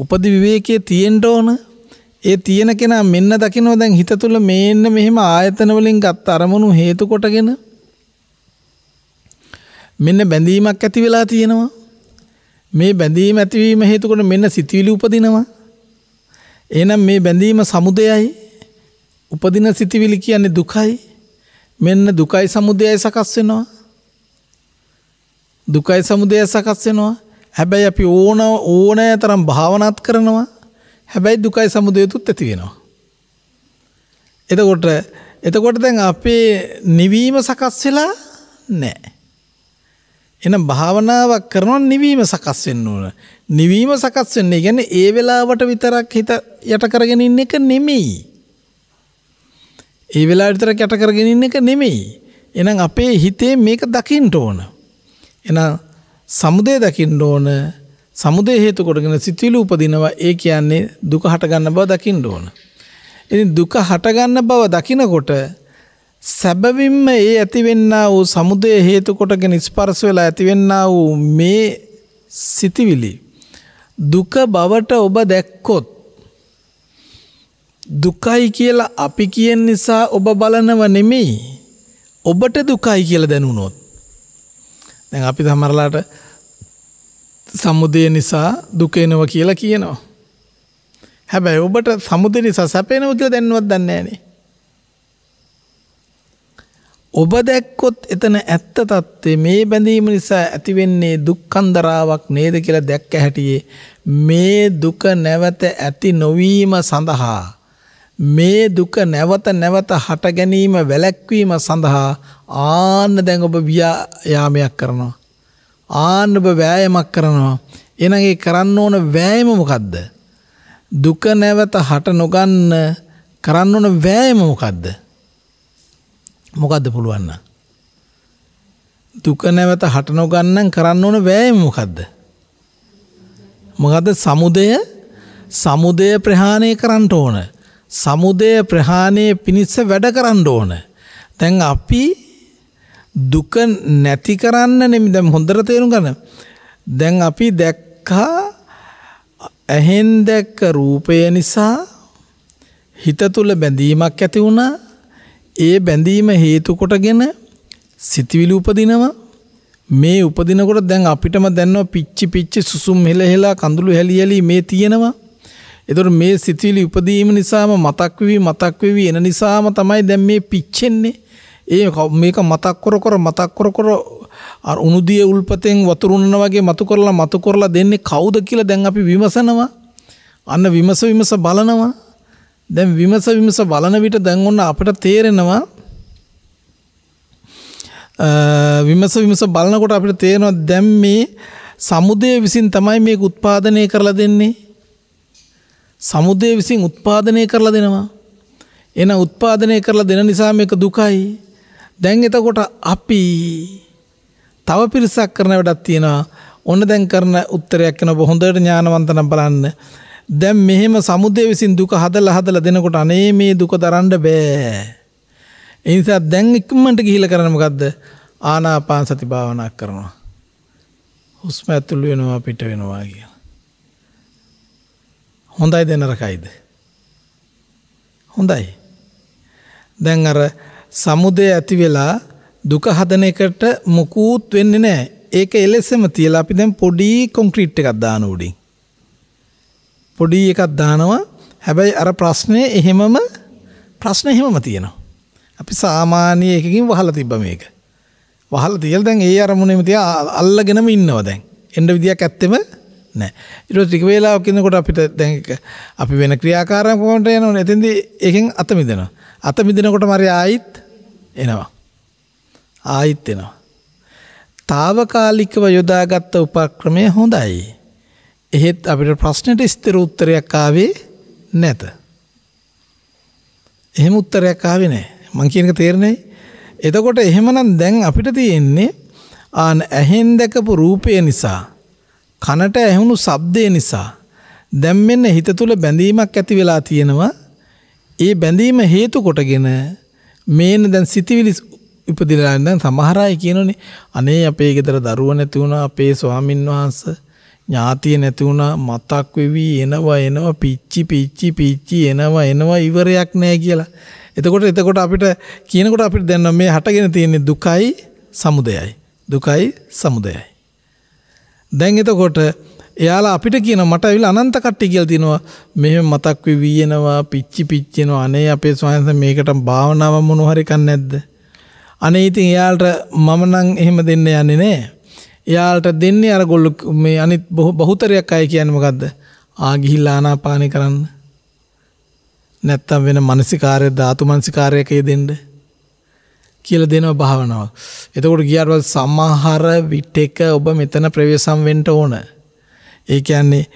උපදි විවේකයේ තියෙන්න ඕන. ඒ තියෙන කෙනා මෙන්න දකිනවා දැන් හිත තුල මේන්න මෙහෙම ආයතන වලින් ගත්ත අරමුණු හේතු කොටගෙන මෙන්න බැඳීමක් ඇති වෙලා තියෙනවා. මේ බැඳීම ඇතිවීම හේතුකොට මෙන්න සිතිවිලි උපදිනවා. එනම් මේ බැඳීම සමුදයයි උපදින සිතිවිලි කියන්නේ දුකයි. මෙන්න දුකයි සමුදයයි සකස් වෙනවා. දුකයි සමුදය සකස් වෙනවා. හැබැයි අපි ඕන ඕනෑ තරම් භාවනාත් කරනවා. හැබැයි දුකයි සමුදයතුත් ඇති වෙනවා. එතකොට එතකොට දැන් අපේ නිවීම සකස් වෙලා නැහැ. එහෙනම් භාවනාවක් කරනවා නිවීම සකස් වෙන්න ඕන. නිවීම සකස් වෙන්නේ කියන්නේ ඒ වෙලාවට විතරක් හිත යට කරගෙන ඉන්න එක නෙමෙයි. ඒ වෙලාවට විතරක් යට කරගෙන ඉන්න එක නෙමෙයි. එහෙනම් අපේ හිතේ මේක දකින්න ඕන. එහෙනම් සමුදය දකින්න ඕන. සමුදය හේතු කොටගෙන සිතිවිලි උපදිනවා. ඒ කියන්නේ දුක හට ගන්න බව දකින්න ඕන. ඉතින් දුක හට ගන්න බව දකිනකොට සැබවින්ම ඒ ඇතිවෙන්නා වූ සමුදය හේතු කොටගෙන ස්පර්ශ වෙලා ඇතිවෙන්නා වූ මේ සිතිවිලි දුක බවට ඔබ දැක්කොත් දුකයි කියලා අපි කියන නිසා ඔබ බලනව නෙමෙයි ඔබට දුකයි කියලා දැනුණොත් දැන් අපි සමහරලාට සමුදය නිසා දුක එනවා කියලා කියනවා හැබැයි ඔබට සමුදය නිසා සැප එනවා කියලා දැනවත් දන්නේ නැහනේ ඔබ දැක්කොත් එතන ඇත්ත తත්වේ මේ බැඳීම නිසා ඇතිවෙන්නේ දුක්ඛන්දරාවක් නේද කියලා දැක්ක හැටියේ මේ දුක නැවත ඇති නොවීම සඳහා මේ දුක නැවත නැවත හට ගැනීම වැළැක්වීම සඳහා ආන්න දැන් ඔබ ව්‍යායාමයක් කරනවා ආන්න ඔබ වෑයමක් කරනවා එහෙනම් ඒ කරන්න ඕන වෑයම මොකද්ද දුක නැවත හට නොගන්න කරන්න ඕන වෑයම මොකද්ද මොකක්ද පුළුවන්න. දුක නැවත හට නොගන්නන් කරන්න ඕන වෑයම මොකක්ද. මොකද සමුදය සමුදය ප්‍රහාණය කරන්නට ඕන. සමුදය ප්‍රහාණය පිණිස්ස වැඩ කරන්න ඕන. තැන් අපි දුක නැති කරන්න නෙමි දැම් හොඳර තේරු ගන. දැන් අපි දැක්කා ඇහෙන් දැක්ක රූපය නිසා හිත තුළ බැඳීමක් ඇති වුණා ඒ බැඳීම හේතු කොටගෙන සිතවිලි උපදිනවා මේ උපදිනකොට දැන් අපිටම දැනනවා පිච්චි පිච්චි සුසුම් හෙල හෙලා කඳුළු හැලි හැලි මේ තියෙනවා එතකොට මේ සිතවිලි උපදීම නිසාම මතක් වෙවි මතක් වෙවි එන නිසාම තමයි දැන් මේ පිච්චෙන්නේ ඒ මේක මතක් කර කර මතක් කර කර අර උණුදිය උල්පතෙන් වතුරුන්න වගේ මතු කරලා මතු කරලා දෙන්නේ කවුද කියලා දැන් අපි විමසනවා අන්න විමස විමස බලනවා දැන් විමස විමස බලන විට දැන් ඔන්න අපිට තේරෙනවා විමස විමස බලනකොට අපිට තේරෙනවා දැන් මේ සමුදය විසින් තමයි මේක උත්පාදනය කරලා දෙන්නේ. සමුදය විසින් උත්පාදනය කරලා දෙනවා. එන උත්පාදනය කරලා දෙන නිසා මේක දුකයි. දැන් එතකොට අපි තව පිරිසක් කරන වැඩක් තියෙනවා. ඔන්න දැන් කරන උත්තරයක් එනවා හොඳට ඥානවන්ත නම් බලන්න. දැන් මෙහෙම සමුදය විසින් දුක හදලා හදලා දෙනකොට අනේ මේ දුක දරන්න බෑ. ඒ නිසා දැන් ඉක්මනට ගිහිල්ලා කරන්න මොකද්ද? ආනාපාන සති භාවනා කරනවා. හුස්ම ඇතුළු වෙනවා පිට වෙනවා කියලා. හොඳයි දෙන රකයිද? හොඳයි. දැන් අර සමුදය ඇති වෙලා දුක හදන එකට මුකුත් වෙන්නේ නැහැ. ඒක එලෙසම තියලා අපි දැන් පොඩි කොන්ක්‍රීට් එකක් දාන උඩින්. පොඩි එකක් දානවා හැබැයි අර ප්‍රශ්නේ එහෙමම ප්‍රශ්න එහෙමම තියෙනවා. අපි සාමාන්‍ය එකකින් වහලා තිබ්බ මේක. වහලා තියලා දැන් ඒ අරමුණේම තියා අල්ලගෙනම ඉන්නවා දැන්. එන්න විදියක් ඇත්තෙම නැහැ. ඊට පස්සේ ටික වේලාවක් ඉන්නකොට අපිට දැන් අපි වෙන ක්‍රියාකාරකමකට යනවනේ. එතෙන්දී ඒකෙන් අත මිදෙනවා. අත මිදෙනකොටම හරි ආයිත් එනවා. ආයිත් එනවා. తాවකාලිකව යොදාගත්ත උපක්‍රමය හොඳයි. එහෙත් අපිට ප්‍රශ්නයට ස්ථිර උත්තරයක් ආවේ නැත. එහෙම උත්තරයක් ආවේ නැහැ. මං කියන එක තේරෙන්නේ. එතකොට එහෙමනම් දැන් අපිට තියෙන්නේ ආන ඇහෙන් දැකපු රූපය නිසා කනට ඇහුණු ශබ්දය නිසා දැන් මෙන්න හිත තුල බැඳීමක් ඇති වෙලා තියෙනවා. ඒ බැඳීම හේතු කොටගෙන මේන දැන් සිතිවිලි උපදිලා දැන් සමහර අය කියනෝනේ අනේ අපේ ගෙදර දරුවෝ නැති වුණා අපේ ස්වාමින්වහන්සේ ඥාතිය නැති වුණා මතක් වෙවි එනවා එනවා පිච්චි පිච්චි පිච්චි එනවා එනවා ඉවරයක් නැහැ කියලා. එතකොට එතකොට අපිට කියනකොට අපිට දැන් මේ හටගෙන තියෙන දුකයි සමුදයයි. දුකයි සමුදයයි. දැන් එතකොට එයාලා අපිට කියන මට ඇවිල්ලා අනන්ත කට්ටිය කියලා තිනවා මෙහෙම මතක් වෙවි එනවා පිච්චි පිච්චෙනවා අනේ අපේ ස්වාමීන් මේකට භාවනාව මොනව හරි කන්නේ නැද්ද? අනේ ඉතින් එයාලට මම නම් එහෙම දෙන්න යන්නේ නැහැ. එයාට දෙන්නේ අර ගොල්ල මේ අනිත් බොහෝ බහුතරයක් අය කියන්නේ මොකද්ද? ආ ගිහිල්ලා ආනාපානේ කරන්න. නැත්තම් වෙන මානසිකාර්ය ධාතු මානසිකාර්යයක යෙදෙන්න කියලා දෙනවා භාවනාව. එතකොට ගියාට පස්සේ සමහර විටක ඔබ මෙතන ප්‍රවේශම් වෙන්න ඕන. ඒ කියන්නේ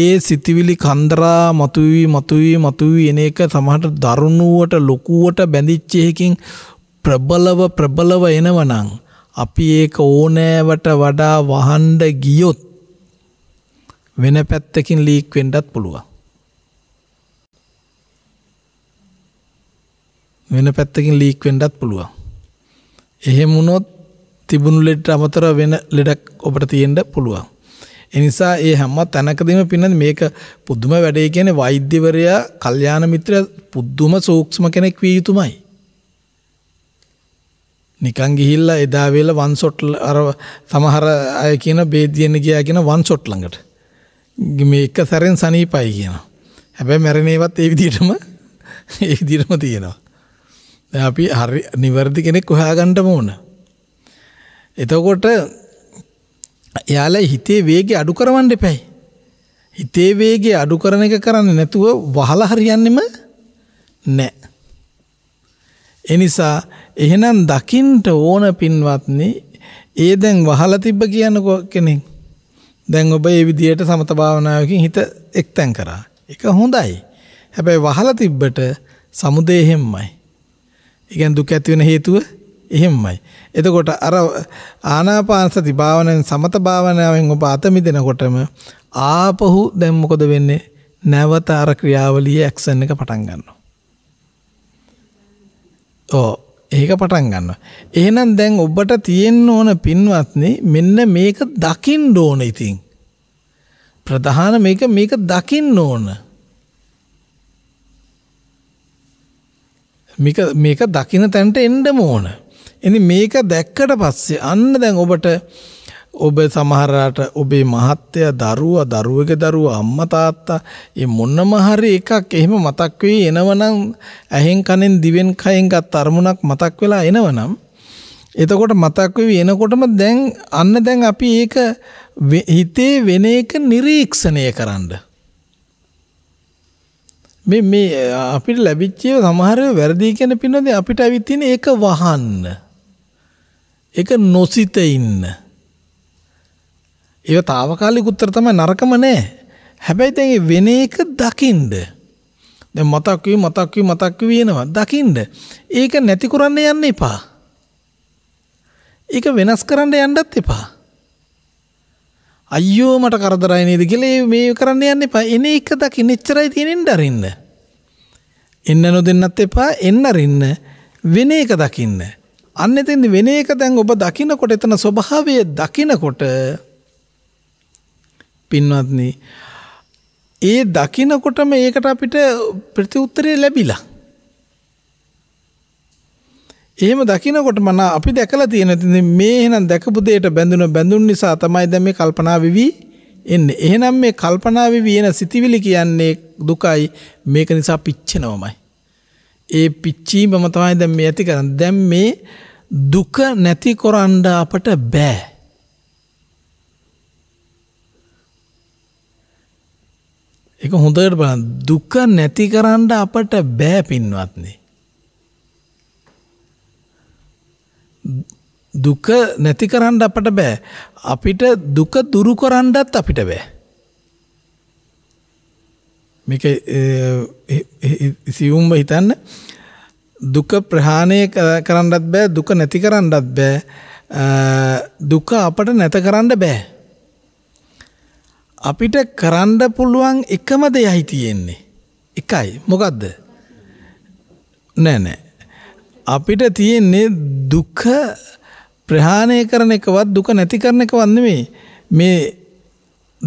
ඒ සිතිවිලි කන්දරා මතුවී මතුවී මතුවී එන එක සමහරට දරුණුවට ලොකුවට බැඳිච්ච එකකින් ප්‍රබලව ප්‍රබලව එනවනම් අපි ඒක ඕනෑවට වඩා වහන්ඩ ගියොත් වෙන පැත්තකින් ලීක් වෙන්ඩත් පුළුව. වෙන පැත්තකින් ලීක් වෙන්ඩත් පුළුව. එහෙමුණොත් තිබුණු ලෙඩට අමතර වෙන ලෙඩක් ඔබට තියෙන්ට පුළුවන්. එනිසා ඒ හැම තැනකදීම පින්න මේක පුද්දුම වැඩේ කියන වෛද්‍යවරයා කල්්‍යාන මිත්‍ර පුද්දුම සූක්ෂම කෙනෙක් වී යුතුමයි. නිකන් ගිහිල්ලා එදා වෙලා වන් ෂොට් අර සමහර අය කියන බේදියෙන් ගියා කියන වන් ෂොට් ළඟට. මේ එක සැරෙන් සනීපයි කියනවා. හැබැයි මැරෙනේවත් ඒ විදිහටම ඒ විදිහටම තියෙනවා. දැන් අපි හරි නිවැරදි කෙනෙක් හොයාගන්නම ඕන. එතකොට එයාලා හිතේ වේගය අඩු කරවන්න එපයි. හිතේ වේගය අඩු කරන එක කරන්නේ නැතුව වහලා හරියන්නෙම නැහැ. එනිසා එහෙනම් දකින්ට ඕන පින්වත්නි ඒ දැන් වහලා තිබ්බ කියන කෙනෙක්. දැන් ඔබ මේ විදියට සමත භාවනාවකින් හිත එක්තෙන් කරා. ඒක හොඳයි. හැබැයි වහලා තිබ්බට සමුදේ එහෙම්මයි. ඒ කියන්නේ දුක ඇති වෙන හේතුව එහෙම්මයි. එතකොට අර ආනාපානසති භාවනෙන් සමත භාවනාවෙන් ඔබ අත මිදෙනකොටම ආපහු දැන් මොකද වෙන්නේ? නැවත අර ක්‍රියාවලියේ ඇක්ෂන් එක පටන් ගන්නවා. ඔව් ඒක පටන් ගන්න. එහෙනම් දැන් ඔබට තියෙන්න ඕන පින්වත්නි මෙන්න මේක දකින්න ඕන ඉතින්. ප්‍රධාන මේක මේක දකින්න ඕන. මේක මේක දකින්න තැනට එන්නම ඕන. ඉතින් මේක දැක්කට පස්සේ අන්න දැන් ඔබට ඔබ සමහරලාට ඔබේ මහත්තයා දරුවා දරුවගේ දරුවා අම්මා තාත්තා මේ මොනම හරි එකක් එහෙම මතක් වෙයි එනවනම් ඇහෙන් කනෙන් දිවෙන් කයෙන් ගත් අරමුණක් මතක් වෙලා එනවනම් එතකොට මතක් වෙවි එනකොටම දැන් අන්න දැන් අපි ඒක හිතේ වෙන එක නිරීක්ෂණය කරන්න. මේ මේ අපිට ලැබිච්ච සමහර වැරදි කියන පින්නදී අපිට අවිතින ඒක වහන්න. ඒක නොසිත ඉන්න. ඒ තාවකාලික උත්තර තමයි නරකම නෑ. හැබැයි දැන් වෙන එක දකින්ද දැන් මතක් වී මතක් වී මතක් වී වෙනවා දකින්ද ඒක නැති කරන්න යන්න එපා. ඒක වෙනස් කරන්න යන්නත් එපා. අයියෝ මට කරදරයි නේද කියලා මේ කරන්න යන්න එපා. එන එක දකින්න එච්චරයි තියෙනින් දරින්න. එන්න නොදෙන්නත් එපා එන්න රින්න වෙන එක දකින්න. අන්න එතෙන්ද වෙන එක දැන් ඔබ දකින්නකොට එතන ස්වභාවය දකින්නකොට පින්වත්නි ඒ දකිනකොටම ඒකට අපිට ප්‍රතිඋත්තරය ලැබිලා එහෙම දකිනකොට මන අපි දැකලා තියෙන මේ එහෙනම් දැකපු දෙයට බැඳුන බැඳුන් නිසා තමයි දැන් මේ කල්පනා වෙවි එන්නේ. එහෙනම් මේ කල්පනා වෙවි එන සිතිවිලි කියන්නේ දුකයි. මේක නිසා පිච්චෙනවමයි. ඒ පිච්චීමම තමයි දැන් මේ ඇති කරන්නේ. දැන් මේ දුක නැති කරන්න අපට බෑ. එක හොඳට බල දුක නැති කරන්න අපට බෑ පින්වත්න්නේ. දුක නැති කරන්න අපට බෑ අපිට දුක දුරු කරන්නත් අපිට බෑ. මේක සියුම්ව හිතන්න දුක ප්‍රහාණය කරන්නත් බෑ දුක නැති කරන්නත් බෑ දුක අපට නැත කරන්න බෑ. අපිට කරන්න පුළුවන් එකම දෙයයි තියෙන්නේ. එකයි මොකක්ද? නෑ නෑ. අපිට තියෙන්නේ දුක ප්‍රහාණය කරන එකවත් දුක නැති කරන එකවත් නෙමෙයි. මේ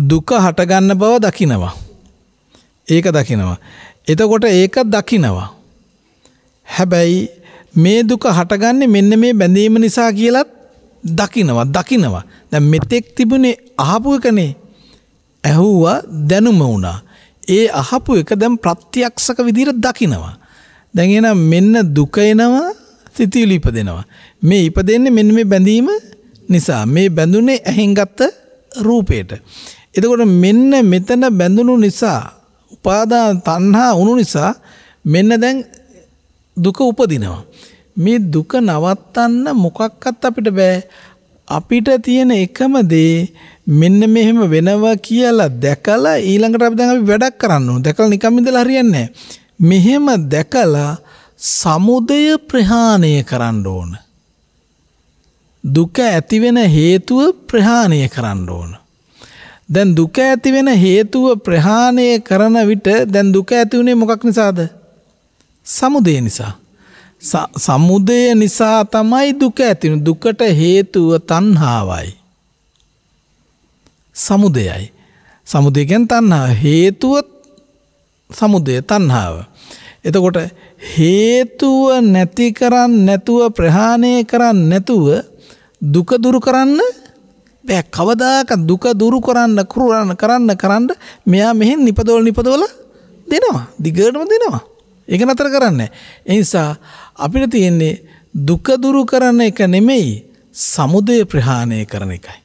දුක හටගන්න බව දකිනවා. ඒක දකිනවා. එතකොට ඒක දකිනවා. හැබැයි මේ දුක හටගන්නේ මෙන්න මේ බැඳීම නිසා කියලත් දකිනවා දකිනවා. දැන් මෙතෙක් තිබුණේ අහපු එකනේ ඇහුවා දැනුම වුණා. ඒ අහපු එක දැම් ප්‍රත්‍යයක්ෂක විදිර දකිනවා. දැඟෙන මෙන්න දුකයනවා සිතිවිලි ඉප දෙනවා. මේ ඉප දෙන්නේ මෙන්න මේ බැඳීම නිසා මේ බැඳුනේ ඇහෙන්ගත්ත රූපයට. එතකොට මෙන්න මෙතන බැඳුණු නිසා උපාදා තන්හා උුණු නිසා මෙන්න දැන් දුක උපදිනවා. මේ දුක නවත්තන්න මොකක්කත් අපිට බෑ අපිට තියෙන එකම දේ මෙන්න මෙහෙම වෙනවා කියලා දැකලා ඊළඟට අපි දැන් අපි වැඩක් කරන්න ඕන. දැකලා නිකම් ඉඳලා හරියන්නේ මෙහෙම දැකලා සමුදය ප්‍රහාණය කරන්න ඕන. දුක ඇති වෙන හේතුව ප්‍රහාණය කරන්න ඕන. දැන් දුක ඇති වෙන හේතුව ප්‍රහාණය කරන විට දැන් දුක ඇති වුණේ මොකක් නිසාද? සමුදය නිසා. සමුදය නිසා තමයි දුක ඇති දුකට හේතුව තණ්හාවයි. සමුදයයි. සමුදයකැන් තන්හා හේතුවත් සමුදය තන්හාාව. එතකොට හේතුව නැති කරන්න නැතුව ප්‍රහාණය කරන්න නැතුව දුක දුරු කරන්න බෑ කවදාක දුක දුරු කරන්න කුරුරන්න කරන්න කරන්න මෙයා මෙහෙන් නිපදවල නිපදවල දෙනවා දිගටම දෙනවා ඒක නතර කරන්න එනිසා අපිට තියෙන්නේ දුක දුරු කරන්න එක නෙමෙයි සමුදය ප්‍රහාණය කරන එකයි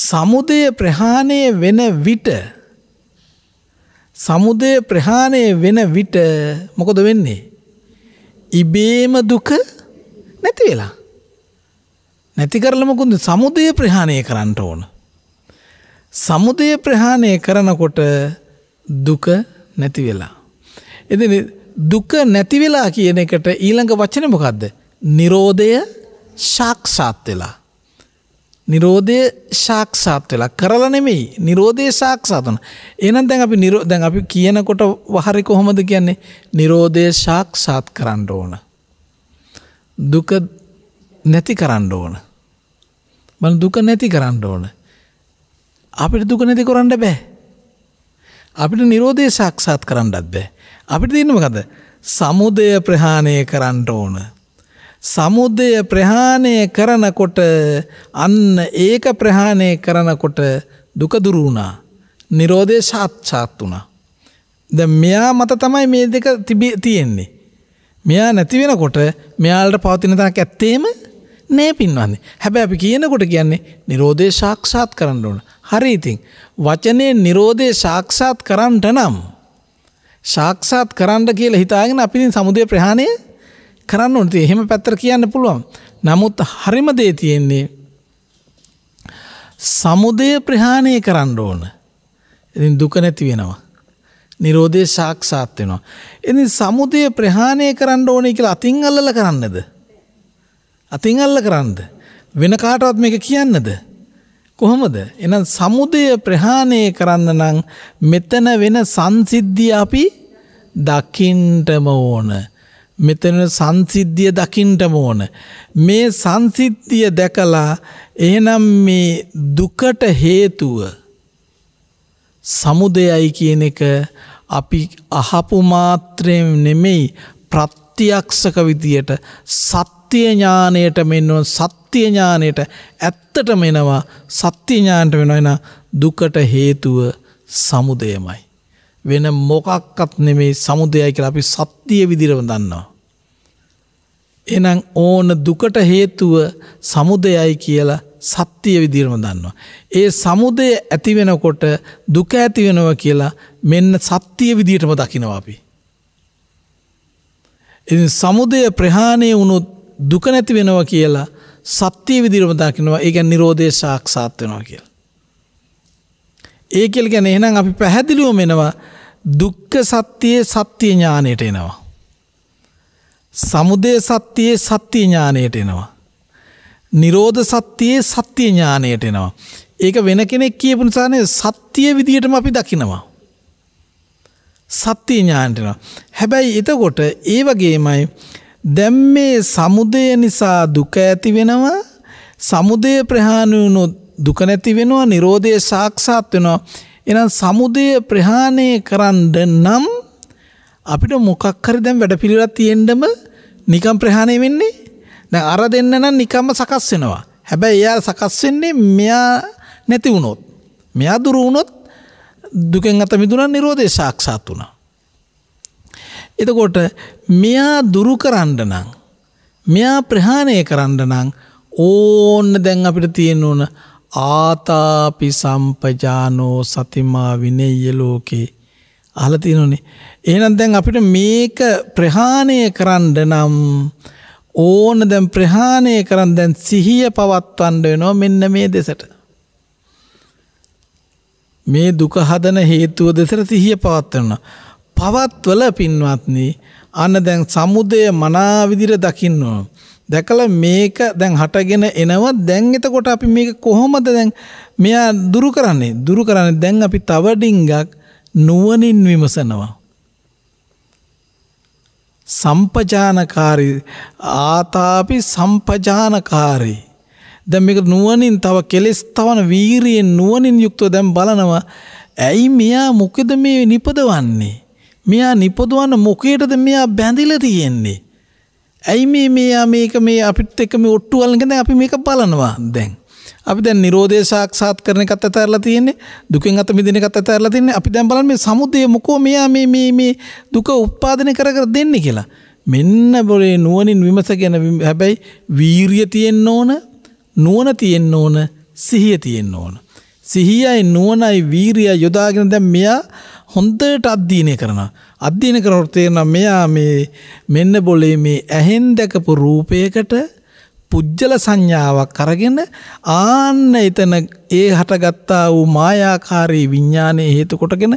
සමුදය ප්‍රහාණය වෙන විට සමුදය ප්‍රහාණය වෙන විට මොකද වෙන්නේ ඉබේම දුක නැති වෙලා නැති කරලමකුද සමුදය ප්‍රහාණය කරන්නට ඕන සමුදය ප්‍රහාණය කරනකොට දුක නැති වෙලා එති දුක නැති වෙලා කියන එකට ඊළඟ වචන මොකක්ද නිරෝධය ශක්ෂාත් වෙලා නිරෝධය ශාක්ෂාත් වෙලා කරලා නෙමෙයි නිරෝධය ශාක්ෂාත් වෙන. එහෙනම් දැන් අපි නිරෝ දැන් අපි කියනකොට වහරි කොහොමද කියන්නේ? නිරෝධය ශාක්ෂාත් කරන්න ඕන. දුක නැති කරන්න ඕන. මම දුක නැති කරන්න ඕන. අපිට දුක නැති කරන්න බෑ. අපිට නිරෝධය ශාක්ෂාත් කරන්නත් බෑ. අපිට තියෙන්නේ මොකද? සමුදය ප්‍රහාණය කරන්න ඕන. සමුදය ප්‍රහාණය කරනකොට අන්න ඒක ප්‍රහාණය කරනකොට දුක දුරු වුණා. Nirodhe සාක්ෂාත් වුණා. දැන් මෙයා මත තමයි මේ දෙක තියෙන්නේ. මෙයා නැති වෙනකොට මෙයාලට පවතින තනක් ඇත්තේම නෑ පින්වන්නේ. හැබැයි අපි කියනකොට කියන්නේ Nirodhe සාක්ෂාත් කරන්න ඕන. හරි ඉතින් වචනේ Nirodhe සාක්ෂාත් කරන්නට නම් සාක්ෂාත් කරන්න කියලා හිතාගෙන අපි ඉතින් සමුදය ප්‍රහාණය කරන්න ඕනති එහෙම පැත්තර කියන්න පුළුවන්. නමුත් හරිම දේ තියෙන්නේ සමුදය ප්‍රහාණය කරන්න ඕන. ඉතින් දුක නැති වෙනවා. නිරෝධය සාක්ෂාත් වෙනවා. ඉතින් සමුදය ප්‍රහාණය කරන්න ඕනේ කියලා අතින් අල්ලලා කරන්නද? අතින් අල්ල කරන්නද? වෙන කාටවත් මේක කියන්නද? කොහොමද? එහෙනම් සමුදය ප්‍රහාණය කරන්න නම් මෙතන වෙන සංසිද්ධිය අපි දකින්නම ඕන. මෙතන සංසිද්ධිය දකින්ටම ඕන. මේ සංසිද්ධිය දැකලා එහෙනම් මේ දුකට හේතුව සමුදයයි කියන එක අපි අහපු මාත්‍රයෙන් නෙමෙයි ප්‍රත්‍යක්ෂක විදියට සත්‍ය ඥාණයට මෙන්නව සත්‍ය ඥාණයට ඇත්තටම එනවා සත්‍ය ඥාණයට වෙනවා එන දුකට හේතුව සමුදයමයි වෙන මොකක්වත් නෙමෙයි සමුදයයි කියලා අපි සත්‍ය විදිහටම දන්නවා එනම් ඕන දුකට හේතුව සමුදයයි කියලා සත්‍යය විදිරම දන්නවා. ඒ සමුදය ඇතිවෙනකොට දුක ඇතිවෙනව කියලා මෙන්න සත්‍යය විදිටම දකිනවා අපි. එති සමුදය ප්‍රහාණය වුණු දුක නැති වෙනවා කියලා සත්‍යය විදිරම දකිනවා ඒගැන් නිරෝධය ශක්ෂාත් වෙනවා කියලා. ඒ කියල් ගැන එහෙනම් අපි පැහැදිලිුව මෙෙනවා දුක්ක සත්‍යයේ සත්‍යය ඥානයට එනවා. සමුදය සත්‍යයේ සත්‍ය ඥානයට එනවා. නිරෝධ සත්‍යයේ සත්‍ය ඥානයට එනවා. ඒක වෙන කෙනෙක් කියපු නිසානේ සත්‍ය විදියටම අපි දකිනවා. සත්‍ය ඥානට එනවා. හැබැයි එතකොට ඒ වගේමයි දැන් මේ සමුදය නිසා දුක ඇති වෙනවා. සමුදය ප්‍රහාණය වුණොත් දුක නැති වෙනවා. නිරෝධය සාක්ෂාත් වෙනවා. එහෙනම් සමුදය ප්‍රහාණය කරන්න නම් අපිට මොකක් හරි දැන් වැඩපිළිවෙලක් තියෙන්නම නිකම් ප්‍රහාණය වෙන්නේ දැන් අර දෙන්න නම් නිකම්ම සකස් වෙනවා. හැබැයි එයා සකස් වෙන්නේ මෙයා නැති වුණොත්. මෙයා දුරු වුණොත් දුකෙන් අත මිදුණා නිරෝධය සාක්ෂාත් වුණා. එතකොට මෙයා දුරු කරන්න නම් මෙයා ප්‍රහාණය කරන්න නම් ඕන්න දැන් අපිට තියෙන ඕන ආතාපි සම්පජානෝ සතිමා විනෙය්‍ය ලෝකේ අහලා තියෙනෝනේ. එහෙනම් දැන් අපිට මේක ප්‍රහාණය කරන්න නම් ඕන දැන් ප්‍රහාණය කරන් දැන් සිහිය පවත්වන්න වෙනවා මෙන්න මේ දෙසට. මේ දුක හදන හේතුව දෙසට සිහිය පවත්වනවා. පවත්වල පින්වත්නි අන්න දැන් සමුදය මනා විදිහට දකින්න ඕන. දැකලා මේක දැන් හටගෙන එනවා දැන් එතකොට අපි මේක කොහොමද දැන් මෙයා දුරු කරන්නේ? දුරු කරන්නේ දැන් අපි තව ඩිංගක් නුවනින් විමසනවා. සම්පජානකාරී ආතාපි සම්පජානකාරී. දැම්ික නුවනින් තව කෙලෙස් තවන වීරයෙන් නුවනින් යුක්තව දැම් බලනවා ඇයි මෙයා මොකෙද මේ නිපදවන්නේ. මෙයා නිපදුවන්න මොකේටද මෙයා බැඳිල තියෙන්නේ. ඇයි මේ මෙයා මේක මේ අපිත් එක මේ ඔට්ටුවල්ගෙද අපි මේක බලනවා දැන්. අපි දැන් නිරෝධය සාක්ෂාත් කරන එකත් අතහැරලා තියෙන්නේ දුකෙන් අත මිදෙන එකත් අතහැරලා තියෙන්නේ අපි දැන් බලන්න මේ සමුදය මොකෝ මෙයා මේ මේ මේ දුක උත්පාදනය කර කර දෙන්නේ කියලා මෙන්න බොලේ නුවණින් විමසගෙන හැබැයි වීරිය තියෙන්න ඕන නුවණ තියෙන්න ඕන සිහිය තියෙන්න ඕන සිහියයි නුවණයි වීරිය යොදාගෙන දැන් මෙයා හොඳට අධ්‍යයනය කරනවා අධ්‍යයන කරනකොට තේරෙනවා මෙයා මේ මෙන්න බොලේ මේ ඇහෙන් දැකපු රූපයකට පුද්ජල සංඥාවක් කරගෙන ආන්න එතන ඒ හටගත්තා වූ මායාකාරී විඤ්ඥානය හේතු කොටගෙන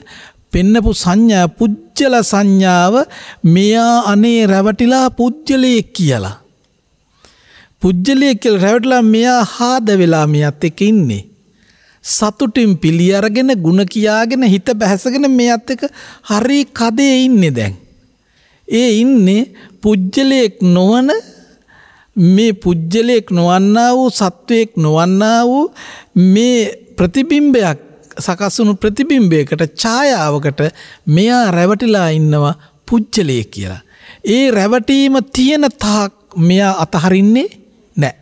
පෙන්නපු සංඥා පුද්ජල සංඥාව මෙයා අනේ රැවටිලා පුද්ජලයෙක් කියලා. පුද්ජලය කියල් රැවටලා මෙයා හාද වෙලා මෙයත් එක ඉන්නේ. සතුටින් පිළි අරගෙන ගුණ කියාගෙන හිත බැහැසගෙන මේ අත් එක හරි කදේ ඉන්නේ දැන්. ඒ ඉන්නේ පුද්ජලයෙක් නොවන මේ පුද්ගලයෙක් නොවන්නා වූ සත්වයෙක් නොවන්නා වූ මේ ප්‍රතිබිම්බයක් සකස්සුණු ප්‍රතිබිම්බයකට ඡායාවකට මෙයා රැවටිලා ඉන්නවා පුද්ගලයේ කියලා. ඒ රැවටීම තියෙන තාක් මෙයා අතහරින්නේ නෑ.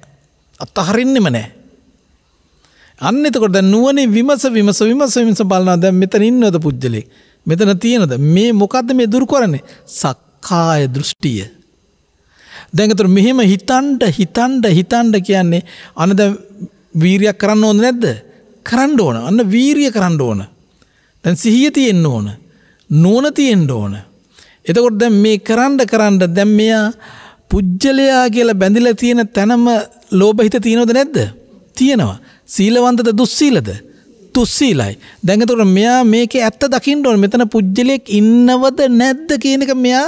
අතහරින්නෙම නෑ. අන්න එතකොට දැන් නුවණේ විමස විමස විමස විමස බලනවා දැන් මෙතන ඉන්නවද පුජ්‍යලේ මෙතන තියෙනද මේ මොකද්ද මේ දුරු කරන්නේ සක්කාය දෘෂ්ටිය දැඟතුර මෙහෙම හිතන්ට හිතන්ට හිතන්ට කියන්නේ අනද වීරයක් කරන්න ඕද නැද්ද කරන්න ඕන අන්න වීරිය කරන්න ඕන දැන් සිහිය තියෙන්න ඕන නෝන තියෙන්න ඕන එතකොට දැන් මේ කරන්න කරන්න දැන් මෙයා පුජ්‍යලයා කියලා බැඳිලා තියෙන තැනම ලෝභහිත තියෙනවද නැද්ද තියෙනවා සීලවන්තද දුස්සීලද තුස්සීලයි දැඟතුර මෙයා මේක ඇත්ත දකිින්ට ඕන මෙතන පුද්ජලයෙක් ඉන්නවද නැද්ද කියනක මෙයා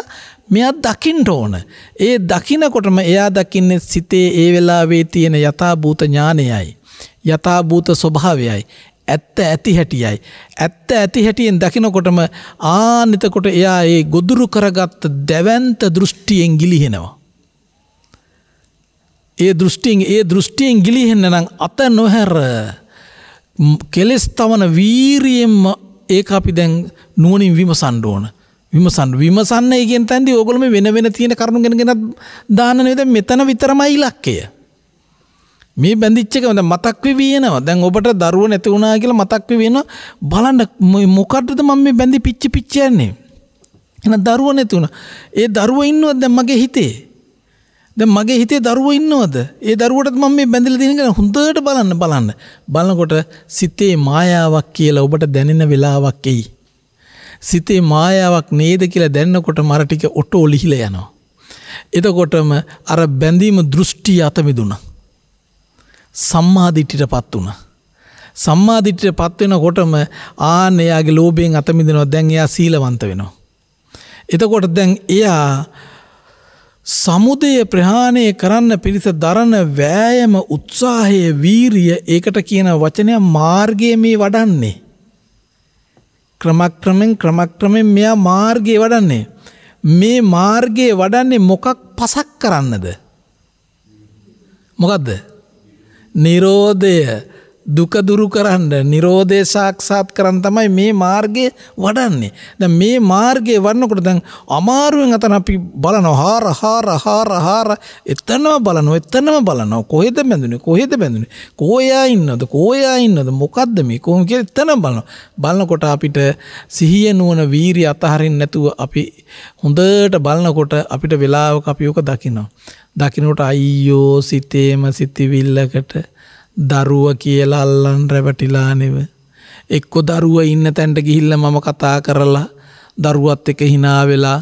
මෙයත් දකිින්ට ඕන. ඒ දකිනකොටම එයා දකින්න සිතේ ඒ වෙලාවේ තියෙන යථභූත ඥානයයි. යථභූත ස්වභාවයයි. ඇත්ත ඇති හැටියයි. ඇත්ත ඇති හැටියෙන් දකිනකොටම ආනතකොට එයා ඒ ගොදුරු කරගත්ත දැවන්ත දෘෂ්ටියෙන් ගිලිහෙනවා. ඒ දෘෂ්ටියෙන් ඒ දෘෂ්ටියෙන් ගිලිහෙන්න නම් අත නොහැර කෙලෙස් තවන වීරියෙන්ම ඒක අපි දැන් නුවනින් විම සණ්ඩෝන. විමසන් විමසන්න ඒගෙන් තැන්දි ඕගොලම වෙන වෙන තියෙන කරුණු ගෙනගෙනත් දානනයද මෙතන විතරමයි ඉලක්කය. මේ බැඳිච්චකමද මතක්ව වෙනවා දැන් ඔබට දරුව නැති වුණා කියලා මතක්ව වෙන බලන්න මොකටද මම මේ බැඳි පිච්චි පිච්චයන්නේ. එන දරුව නැති වුණ. ඒ දරුව ඉන්නවද දැන් මගේ හිතේ. දැන් මගේ හිතේ දරුව ඉන්නවද? ඒ දරුවටත් මම මේ බැඳිලා තියෙන කියලා හොඳට බලන්න බලන්න. බලනකොට සිතේ මායාවක් කියලා ඔබට දැනෙන වෙලාවක් එයි. සිතේ මායාවක් නේද කියලා දැන්නකොට මරටික ඔටෝ ලිහිල යනවා. එතකොටම අර බැඳීම දෘෂ්ටි අතමිදුන. සම්මාධිට්ටිට පත් වුණ. සම්මාධිට්ටිට පත්වෙන කොටම ආනයාගේ ලෝබයෙන් අතමිදෙනවා දැන් එයා සීලවන්ත වෙනවා. එතකොට දැන් එයා සමුදය ප්‍රහාණය කරන්න පිරිස දරණ වෑයම උත්සාහය වීරිය ඒකට කියන වචනය මාර්ගය මේ වඩන්නේ. ක්‍රමක්‍රමෙන් ක්‍රමක්‍රමෙන් මෙයා මාර්ගයේ වඩන්නේ. මේ මාර්ගයේ වඩන්නේ මොකක් පසක් කරන්නද. මොකක්ද. නිරෝධය දුකදුරු කරන්න නිරෝධය සාක්ෂාත් කරන්න තමයි මේ මාර්ගය වඩන්නේ. ද මේ මාර්ගය වන්නකොට දැන් අමාරුවෙන් අතන අපි බලන හාර හාර හාර හාර එතනම බලන එතනම බලනව කොහෙද බැඳුනේ කොහෙද බැඳුනේ කෝයා ඉන්නද කෝයා ඉන්නද මොකද්ද මේ කොහොම කියලා එතන බලනවා. බලනකොට අපිට සිහිය නුවණ වීරිය අතහරින්න නැතුව අපි හොඳට බලනකොට අපිට වෙලාවක අපි ඔක දකිනවා. දකින්නකොට අයියෝ සිතේම සිතිවිල්ලකට දරුව කියලා අල්ලන් රැවටිලා නෙව. එක්කො දරුව ඉන්න තැන්ට ගිහිල්ල මම කතා කරලා දරුවත් එක හිනා වෙලා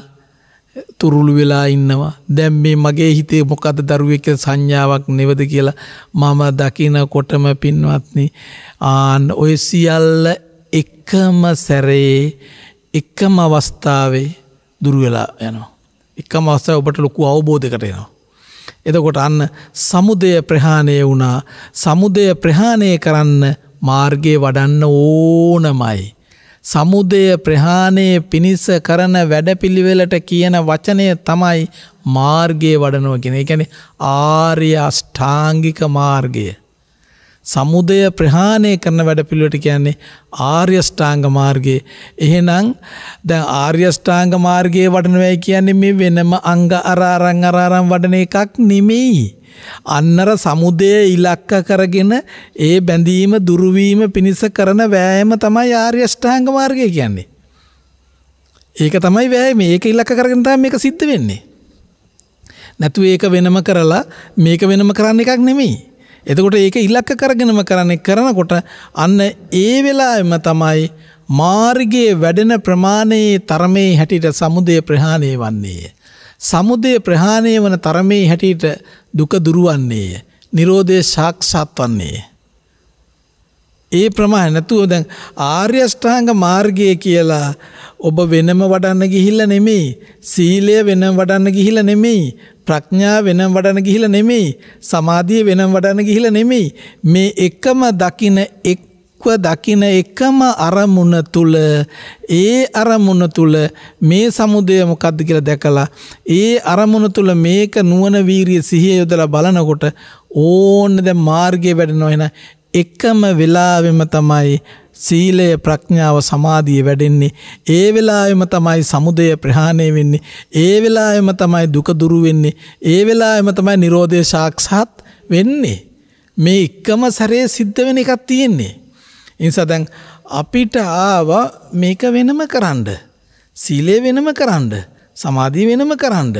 තුරුළු වෙලා ඉන්නවා දැම් මේ මගේ හිතේ මොකද දරුවක සංඥාවක් නෙවද කියලා මම දකින කොටම පින්වත්නි ආන් ඔය සියල්ල එකම සැරේ එකම අවස්ථාවේ දුරවෙලා යනවා එකම අවස්ථාව ඔබට ලොකු අවබෝධකට එනවා එදකොට අන්න සමුදය ප්‍රහාණය වුණා සමුදය ප්‍රහාණය කරන්න මාර්ගය වඩන්න ඕනමයි. සමුදය ප්‍රහාණය පිණිස කරන වැඩපිළිවෙලට කියන වචනය තමයි මාර්ගය වඩනුව කියෙන එකැන ආර්ය අෂ්ඨාංගික මාර්ගය. සමුදය ප්‍රහාණය කරන වැඩපිළිවෙට කියන්නේ ආර්යෂ්ඨාංග මාර්ගයේ. එහෙනම් දැන් ආර්යෂ්ඨාංග මාර්ගයේ වඩනවයි කියන්නේ මේ වෙනම අංග අරාරං අරාරං වඩන එකක් නෙමෙයි. අන්නර සමුදය ඉලක්ක කරගෙන ඒ බැඳීම දුරුවීම පිණිස කරන වෑයම තමයි ආර්යෂ්ඨාංග මාර්ගය කියන්නේ. ඒක තමයි වැෑ මේක ඉලක්ක කරගෙන තම මේක සිද්ධ වෙන්නේ. නැතු ඒක වෙනම කරලා මේක වෙනම කරන්න එකක් නෙමෙයි. එතකොට ඒක ඉලක්ක කරගෙනම කරන්නේ කරනකොට අන්න ඒ වෙලාවෙම තමයි මාර්ගයේ වැඩෙන ප්‍රමාණයේ තරමේ හැටියට සමුදය ප්‍රහාණය වන්නේය. සමුදය ප්‍රහාණය වන තරමේ හැටියට දුක දුරවන්නේය. නිරෝධය සාක්ෂාත් වන්නේය. ඒ ප්‍රමාණ නැතුව දැන් ආර්ය ෂ්ටාංග මාර්ගය කියලා ඔබ වෙනම වඩන්න ගිහිල්ලා නෙමෙයි සීලය වෙනම වඩන්න ගිහිල්ලා නෙමෙයි ප්‍රඥා වෙනම වඩන්න ගිහිල්ලා නෙමෙයි සමාධිය වෙනම වඩන්න ගිහිල්ලා නෙමෙයි මේ එකම දකින එක්ව දකින එකම අරමුණ තුල ඒ අරමුණ තුල මේ සමුදය මොකද්ද කියලා දැකලා ඒ අරමුණ තුල මේක නුවණ වීරිය සිහිය යොදලා බලනකොට ඕන්න දැන් මාර්ගයේ වැඩෙනවා එහෙනම් එකම වෙලාවෙම තමයි සීලය ප්‍රඥාව සමාධිය වැඩෙන්නේ ඒ වෙලාවෙම තමයි සමුදය ප්‍රහාණය වෙන්නේ ඒ වෙලාවෙම තමයි දුක දුරු වෙන්නේ ඒ වෙලාවෙම තමයි Nirodhe සාක්ෂාත් වෙන්නේ මේ එකම සැරේ සිද්ධ වෙන එකක් තියෙන්නේ නිසා දැන් අපිට ආව මේක වෙනම කරන්න සීලය වෙනම කරන්න සමාධිය වෙනම කරන්න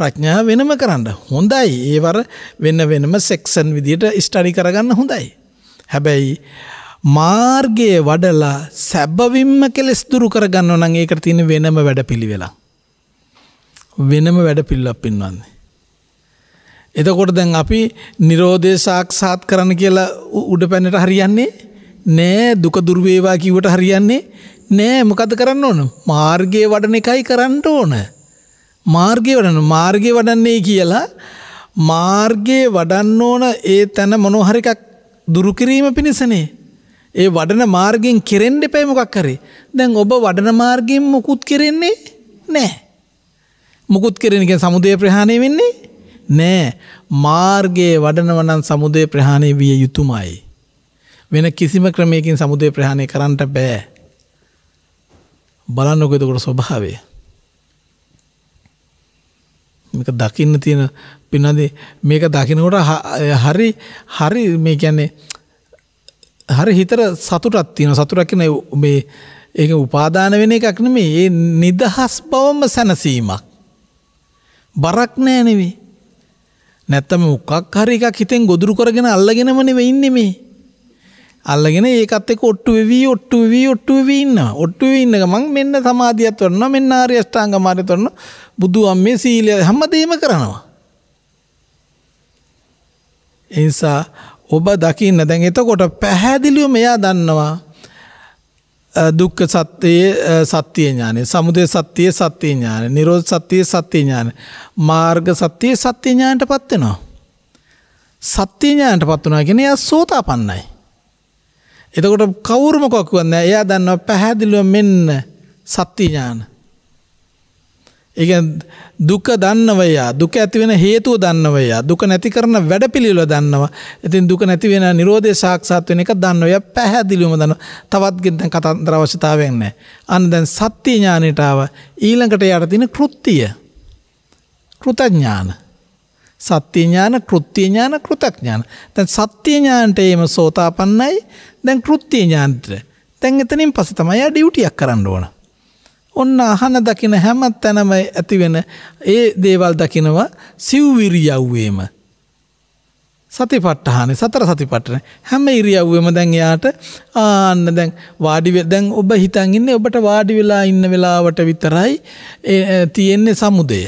ප්‍රඥාව වෙනම කරන්න හොඳයි ඒවර වෙන වෙනම සෙක්ෂන් විදියට ස්ටඩි කරගන්න හොඳයි හැබැයි මාර්ගයේ වඩලා සැබවින්ම කෙලෙස් දුරු කරගන්න නම් ඒකට තියෙන වෙනම වැඩපිළිවෙලා. වෙනම වැඩපිළිවෙලක් පින්වන්නේ. එතකොට දැන් අපි Nirodhe සාක්ෂාත් කරන්න කියලා උඩ පැනට හරියන්නේ නෑ දුක දුර වේවා කිව්වට හරියන්නේ නෑ මොකද කරන්න ඕන? මාර්ගයේ වඩන එකයි කරන්න ඕන. මාර්ගය වඩන මාර්ගය වඩන්නේ කියලා මාර්ගයේ වඩන්න ඕන ඒ තැන මොනහරිකක් දුරුකිරීම පිණිසනේ. ඒ වඩන මාර්ගෙන් කෙරෙන්ඩ පැමොකක් කරේ. දැන් ඔබ වඩන මාර්ගෙන් මොකුත් කෙරෙන්නේ නෑ. මොකුත් කෙරෙනක සමුදය ප්‍රහාණය වෙන්නේ නෑ මාර්ගයේ වඩනවනන් සමුදය ප්‍රහාණය විය යුතුමයි. වෙන කිසිම ක්‍රමයකින් සමුදය ප්‍රහාණය කරන්නට බෑ. බලන්නකොතකොට ස්වභාවේ. මේක දකින්න තියෙන පිනද මේක දකිනකොට හරි හරි මේ කියන්නේ හරි හිතර සතුටක් තියෙන සතුටක් කියන මේ ඒක උපාදාන වෙන එකක් නෙමෙයි ඒ නිදහස් බවම සැනසීමක් බරක් නෑ නෙවෙයි නැත්තම් මොකක් හරි එකක් හිතෙන් ගොදුරු කරගෙන අල්ලගෙනම නෙවෙයි ඉන්නේ මේ අල්ලගෙන ඒකත් එක්ක ඔට්ටු වෙවි ඔට්ටු වෙවි ඔට්ටු වෙවි ඉන්නවා ඔට්ටු වෙවි ඉන්න ගමන් මෙන්න සමාධියත් වඩනවා මෙන්න ආර්ය අෂ්ටාංග මාර්ගය වඩනවා බුදුන් මේ සීලය හැමදේම කරනවා එනිසා ඔබ දකින්න දැන් එතකොට පැහැදිලිව මෙයා දන්නවා දුක්ඛ සත්‍යයේ සත්‍ය ඥානය, සමුදය සත්‍යයේ සත්‍ය ඥානය, නිරෝධ සත්‍යයේ සත්‍ය ඥානය, මාර්ග සත්‍යයේ සත්‍ය ඥානයටපත් වෙනවා. සත්‍ය ඥානයටපත් වෙනවා කියන්නේ එයා සෝතාපන්නයි. එතකොට කවුරුම කකුවත් නැහැ. එයා දන්නවා පැහැදිලිව මෙන්න සත්‍ය ඥානය එක දුක දන්නවයා දුක ඇතිවෙන හේතුව දන්නවයා දුක නැති කරන වැඩපිළිවෙල දන්නවා ඉතින් දුක නැති වෙන නිරෝධය සාක්ෂාත් වෙන එක දන්න ඔය පැහැදිලිවම දන්න තවත් ගෙන් කතන්දර අවශ්‍යතාවයක් නැහැ අන්න දැන් සත්‍ය ඥානයට ආව ඊළඟට යට තියෙන කෘත්‍ය කෘතඥාන සත්‍ය ඥාන කෘත්‍ය ඥාන කෘතඥාන දැන් සත්‍ය ඥානට එීම සෝතාපන්නයි දැන් කෘත්‍ය ඥානට දැන් එතනින් පස්සේ තමයි ඩියුටියක් කරන්න ඕන ඔන්න අහන දකින හැම තැනම ඇතිවෙන ඒ දේවල් දකිනවා සිව්විරියව්වේම. සතිපට්ඨාන සතර සතිපට්ඨාන හැම ඉරියව්වෙම දැන් එයාට ආන්න දැන් වාඩි දැන් ඔබ හිතන් ඉන්නේ ඔබට වාඩි වෙලා ඉන්න වෙලාවට විතරයි තියෙන්නේ සමුදය.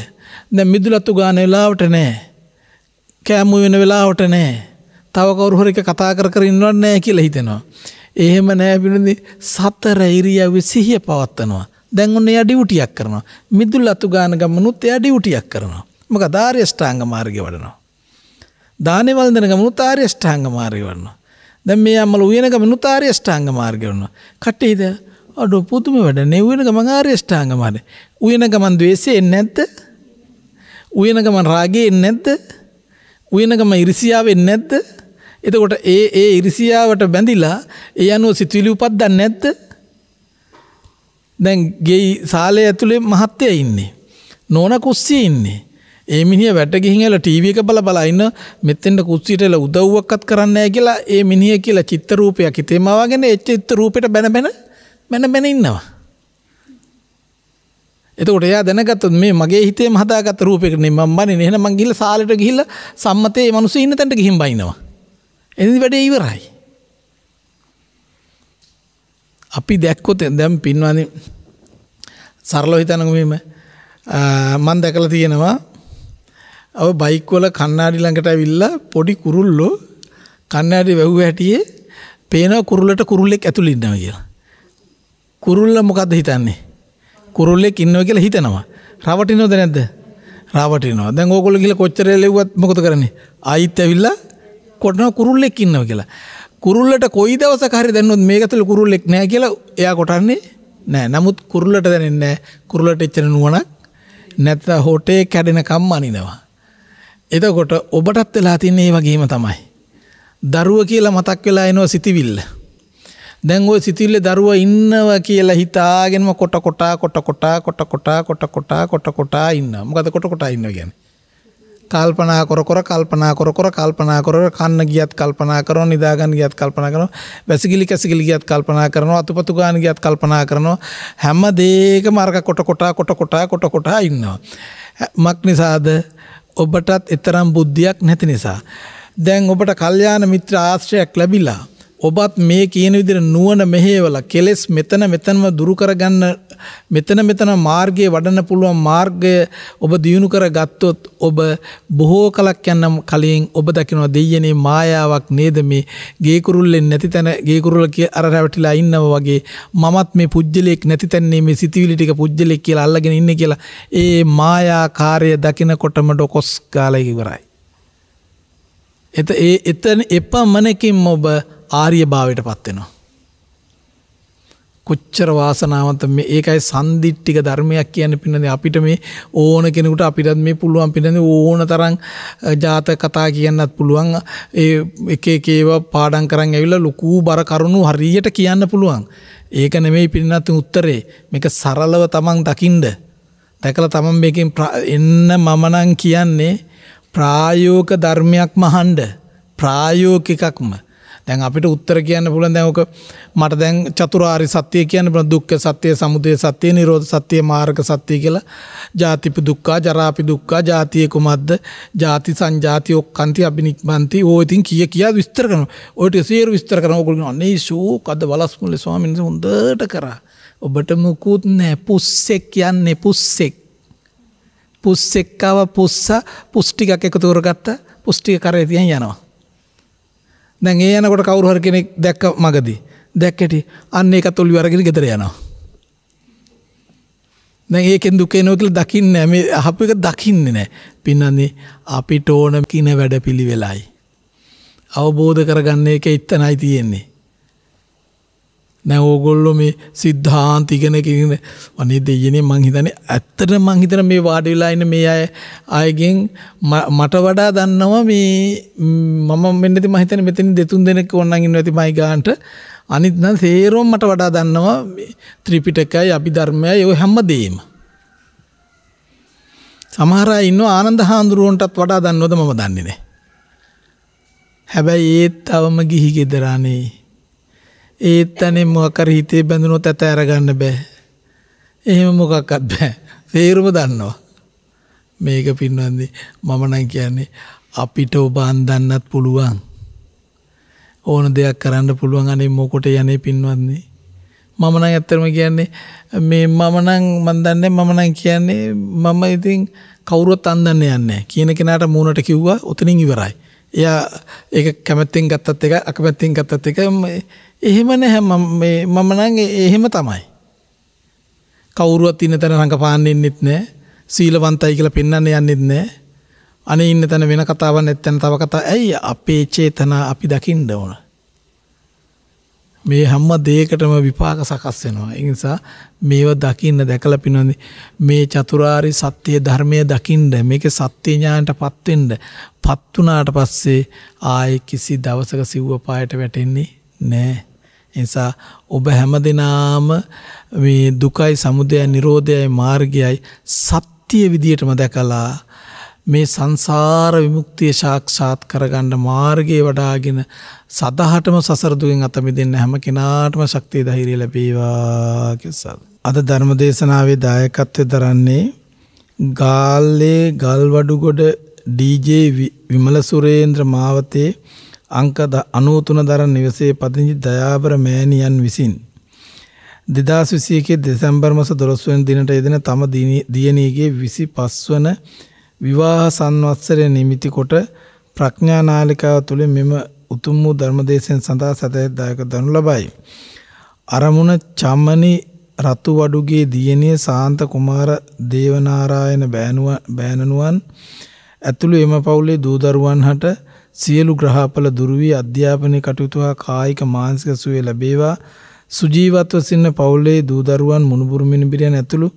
දැන් මිදුලතු ගාන වෙලාවට නෑ. කෑමු වෙන වෙලාවට නෑ. තව කවුරු හරි කතා කර කර ඉන්නවත් නෑ කියලා හිතෙනවා. එහෙම නෑ පිළිඳි සතර ඉරියව්වේ සිහිය පවත්නවා. දැන් ඔන්න එයා ඩියුටියක් කරනවා. මිදුල් අතුගාන ගමනුත් එයා ඩියුටියක් කරනවා. මොකද ආර්ය ෂ්ටාංග මාර්ගේ වඩනවා. දානේ වන්දන ගමනුත් ආර්ය ෂ්ටාංග මාර්ගේ වඩනවා. දැන් මේ අම්මල උයන ගමනුත් ආර්ය ෂ්ටාංග මාර්ගේ වඩනවා. කට්ටියද අඩෝ පුදුම වැඩ නේ උයන ගමන් ආර්ය ෂ්ටාංග මාර්ගේ. උයන ගමන් ද්වේෂය එන්නේ නැද්ද? උයන ගමන් රාගය එන්නේ නැද්ද? උයන ගමන් ඉරිසියාව එන්නේ නැද්ද? එතකොට ඒ ඒ ඉරිසියාවට බැඳිලා ඒ අනුව සිතුවිලි උපද්දන්නේ නැද්ද? දැන් ගෙයි සාලය ඇතුළේ මහත්තය ඉන්නේ. නෝන කුස්සිය ඉන්නේ. ඒ මිනිහ වැට ගිහිල ටීවක බල බලයින්න මෙතෙන්ට කුස්සිටල උදව්වක්කත් කරන්න කියලා ඒ මිනිහ කියලා චිත්තරූපයක් හිතේමවාගෙන එච්ච ඉත්ත රූපට බැනබැන බැන බැන ඉන්නවා. එතකොට එයා දැනගත්තොත් මේ මගේ හිතේ මහදාගත්ත රූපයක නේ මම බන්නේ එහෙනම් මං ගිහලා සාලෙට ගිහිල්ලා සම්මතේ මේ මිනිස්සු ඉන්න තැනට ගිහින් බයිනවා. එනිදි වැඩේ ඉවරයි. අපි දැක්කොත් දැම් පින්වාද සරලො හිතනකමීම මන් දැකල තියෙනවා ඔව බයික්වල කන්නාඩි ළඟට ඇවිල්ල පොඩි කුරුල්ලෝ කන්නාඩි වැැව් හැටියේ පේන කුරුල්ලට කුරුල්ලෙක් ඇතුළින්නවා කියලා. කුරුල්ල මොකක්ද හිතන්නේ. කුරුල්ලෙක් ඉන්නව කියලා හිතනවා. රවටිනෝද නැද්ද රවටිනවා දැන් ඕකොල කියල කොච්චරය ලෙවත් මොකද කරන්නේ අයිත් ඇවිල්ලා කොටන කුරුල්ලෙක් ඉන්නව කියලා. කුරුල්ලට කොයි දවසක හරි දැන්නොත් මේකතුල කුරුල්ලෙක් නෑ කියලා එයා කොටන්නේ නෑ නමුත් කුරුල්ලට දැනෙන්නේ කුරුල්ලට එච්චර නුවණක් නැත්නම් හොටේ කැඩෙන කම් අනිනවා එතකොට ඔබටත් වෙලා තින්නේ ඒ වගේම තමයි දරුව කියලා මතක් වෙලා එනවා සිතිවිල්ල දැන් ওই සිතිවිල්ල දරුවා ඉන්නව කියලා හිතාගෙනම කොට කොටා කොට කොටා කොට කොටා කොට කොටා කොට කොටා ඉන්නවා මොකද කොට කොටා ඉන්නවා කියන්නේ කල්පනා කොර කොර කල්පනා කොර කොර කල්පනා කොර කන්න ගියත් කල්පනා කරනවා නිදාගන්න ගියත් කල්පනා කරනවා වැසිකිලි කැසිකිලි ගියත් කල්පනා කරනවා අතුපතු ගාන ගියත් කල්පනා කරනවා හැම දෙයකම අර කොට කොටා කොට කොටා කොට කොටා ඉන්නවා මක් නිසාද ඔබටත් එතරම් බුද්ධියක් නැති නිසා දැන් ඔබට කල්යාණ මිත්‍ර ආශ්‍රයක් ලැබිලා ඔබත් මේ කියන විදිහට නුවණ මෙහෙවලා කෙලෙස් මෙතන මෙතනම දුරු කරගන්න මෙතන මෙතන මාර්ගයේ වඩන්න පුළුවන් මාර්ගය ඔබ දියුණු කරගත්තොත් ඔබ බොහෝ කලක් යන කලින් ඔබ දකිනවා දෙයනේ මායාවක් නේද මේ ගේකුරුල්ලෙන් නැති තැන ගේකුරුල්ල අර රැවටිලා ඉන්නවා වගේ මමත් මේ පුජ්‍යලයක් නැති තැන්නේ මේ සිතිවිලි ටික පුජ්‍යලයක් කියලා අල්ලගෙන ඉන්නේ කියලා ඒ මායාකාරය දකිනකොටම ඩොකොස් ගාලා ඉවරයි එත ඒ එතන එපමණකින් ඔබ ආරිය භාවයට පත්වෙනවා. කොච්චර වාසනාවන්ත මේ ඒකයි සන්දිිට්ටික ධර්මයක් කියන්න පිනද අපිට මේ ඕන කෙනෙකුට අපිටත් මේ පුළුවන් පිනද ඕන තරං ජාත කතා කියන්නත් පුළුවන් එක ඒවා පාඩන් කරන්න ඇවිල ලොකූ බර කරුණු හරියට කියන්න පුළුවන්. ඒක නෙමෙයි පිරිනත් උත්තරේ මේක සරලව තමන් දකිින්ඩ. දැකල තමන් මේකින් එන්න මමනං කියන්නේ ප්‍රායෝක ධර්මයක් මහන්ඩ ප්‍රායෝක එකක්ම. දැන් අපිට උත්තර කියන්න පුළුවන් දැන් ඕක මට දැන් චතුරාර්ය සත්‍ය කියන්න පුළුවන් දුක්ඛ සත්‍ය, සමුදය සත්‍ය, නිරෝධ සත්‍ය, මාර්ග සත්‍ය කියලා. ජාතිපි දුක්ඛ, ජරාපි දුක්ඛ, ජාතිය කුමද්ද, ජාති සංජාති ඔක්칸ති අබිනික්මන්ති. ඕ ඉතින් කිය කියා විස්තර කරනවා. ඔය ටික සියලු විස්තර කරනවා. ඕගොල්ලෝ කියනවා අනේ ෂෝක් අද වලස්මුල්ලේ ස්වාමීන් වහන්සේ හොඳට කරා. ඔබට මුකුත් නෑ පුස්සෙක් කියන්නේ පුස්සෙක්. පුස්සෙක්කව පුස්ස පුෂ්ටිකක් එකතු කරගත්ත පුෂ්ටික කරේ තියන් යනවා. දැන් ඒ යනකොට කවුරුහර කෙනෙක් දැක්ක මගදී දැක්කැටි අන්න එක තුොල් වරගෙන ගෙතර යනවා. දැ ඒකෙන් දුකේ නොකල දකින්න මේ අප එක දකින්නේ නෑ පින්නන්නේ අපි ටෝන කින වැඩ පිළි වෙලායි. අවබෝධ කරගන්නේ එක ඉත්තනයි තියෙන්නේ. නෑ ඕගොල්ලො මේ සිද්ධාන්ත ඉගෙන කිරන වනේ දෙයනේ මං හිතන ඇත්තට මං හිතන මේ වාඩි වෙලා ඉන්න මේ අය අයගෙන් මට වඩා දන්නවා මේ මම මෙන්නති මං හිතන්නේ මෙතන දෙතුන් දෙනෙක් ඕනනම් ඉන්නවා ඇති මයි ගානට අනිත් නම් තේරෙම මට වඩා දන්නවා මේ ත්‍රිපිටකයයි අභිධර්මයයි ඔය හැම දෙයක්ම සමහර අය ඉන්නවා ආනන්ද හාමුදුරුවන්ටත් වඩා දන්නවද මම දන්නේ නැහැ හැබැයි ඒත් තවම ගිහි ගෙදරානේ ඒත් තැනෙ මොකර හිතේ බැඳුනොත් ඇත ඇරගන්න බෑ. එහෙම මොකක්කත් බෑ තේරුම දන්නවා. මේක පින්වන්දි මම නම් කියන්නේ අපිට ඔබාන් දන්නත් පුළුවන්. ඕන දෙයක් කරන්න පුළුවන් අනේ මොකොට යනේ පින්වන්නේ. මම නම් ඇත්තරම කියන්නේ මේ මම නම් මන් දන්නේ මම නම් කියන්නේ මම ඉතින් කවුරුත් අන්දන්න යන්නේ කියන කෙනාට මූණට කිව්වා උතනින් ඉවරයි. එයා ඒක කැමැත්තෙන් ගත්තත් එක අකමැත්තෙන් ගත්තත් එක එහෙම නැහැ මම නම් එහෙම තමයි. කවුරුවත් ඉන්න තැන රඟපාන්න ඉන්නෙත් නැහැ. සීලවන්තයි කියලා පෙන්වන්න යන්නෙත් නැහැ. අනේ ඉන්න තැන වෙන කතාවක් නැත්නම් තව කතා. ඇයි අපේ චේතන අපි දකින්න ඕන. මේ හැම දෙයකටම විපාක සකස් වෙනවා. ඒ නිසා මේව දකින්න දැකලා පිනවන්නේ මේ චතුරාරි සත්‍ය ධර්මය දකින්න මේකේ සත්‍ය ඥානයටපත් වෙන්න. පත් වුණාට පස්සේ ආයේ කිසි දවසක සිව්ව පායට වැටෙන්නේ නැහැ. නිසා ඔබ හැමදෙනාම මේ දුකයි සමුදයයි නිරෝධයයි මාර්ගයයි සත්‍ය විදියටම දැකලා මේ සංසාර විමුක්තිය සාක්ෂාත් කරගන්න මාර්ගයේ වඩාගෙන සදහටම සසර දුකින් අත මිදෙන්න හැම කෙනාටම ශක්තිය ධෛර්යය ලැබේවා කියලා. අද ධර්ම දේශනාවේ දායකත්වයෙන් දරන්නේ ගාල්ලේ ගල්වඩුගොඩ DJ විමල සුරේන්ද්‍ර මාවතේ අංක 93 දරන් නිවසේ පදිංචි දයාබර මෑණියන් විසින් 2021 දෙසැම්බර් මාස 12 වෙනි දිනට යෙදෙන තම දියණියගේ 25 වන විවාහ සංවත්සරය නිමිති කොට ප්‍රඥා නාලිකාව තුළ මෙම උතුම් වූ ධර්මදේශන සඳහා සතේ දායක දනු ලබයි. අරමුණ චම්මනි රතු වඩුගේ දියණිය සාන්ත කුමාර දේවනාරායන බෑනුවන් ඇතුළු එම පවුලේ දූ දරුවන් හට සියලු ග්‍රහපල දුරුවී අධ්‍යාපනය කටයුතුවා කායික මාංසික සුවය ලැබේවා සුජීවත්ව සින්න පවුලේ දූදරුවන් මුණුබුරු මිනිබිරියන් ඇතුළු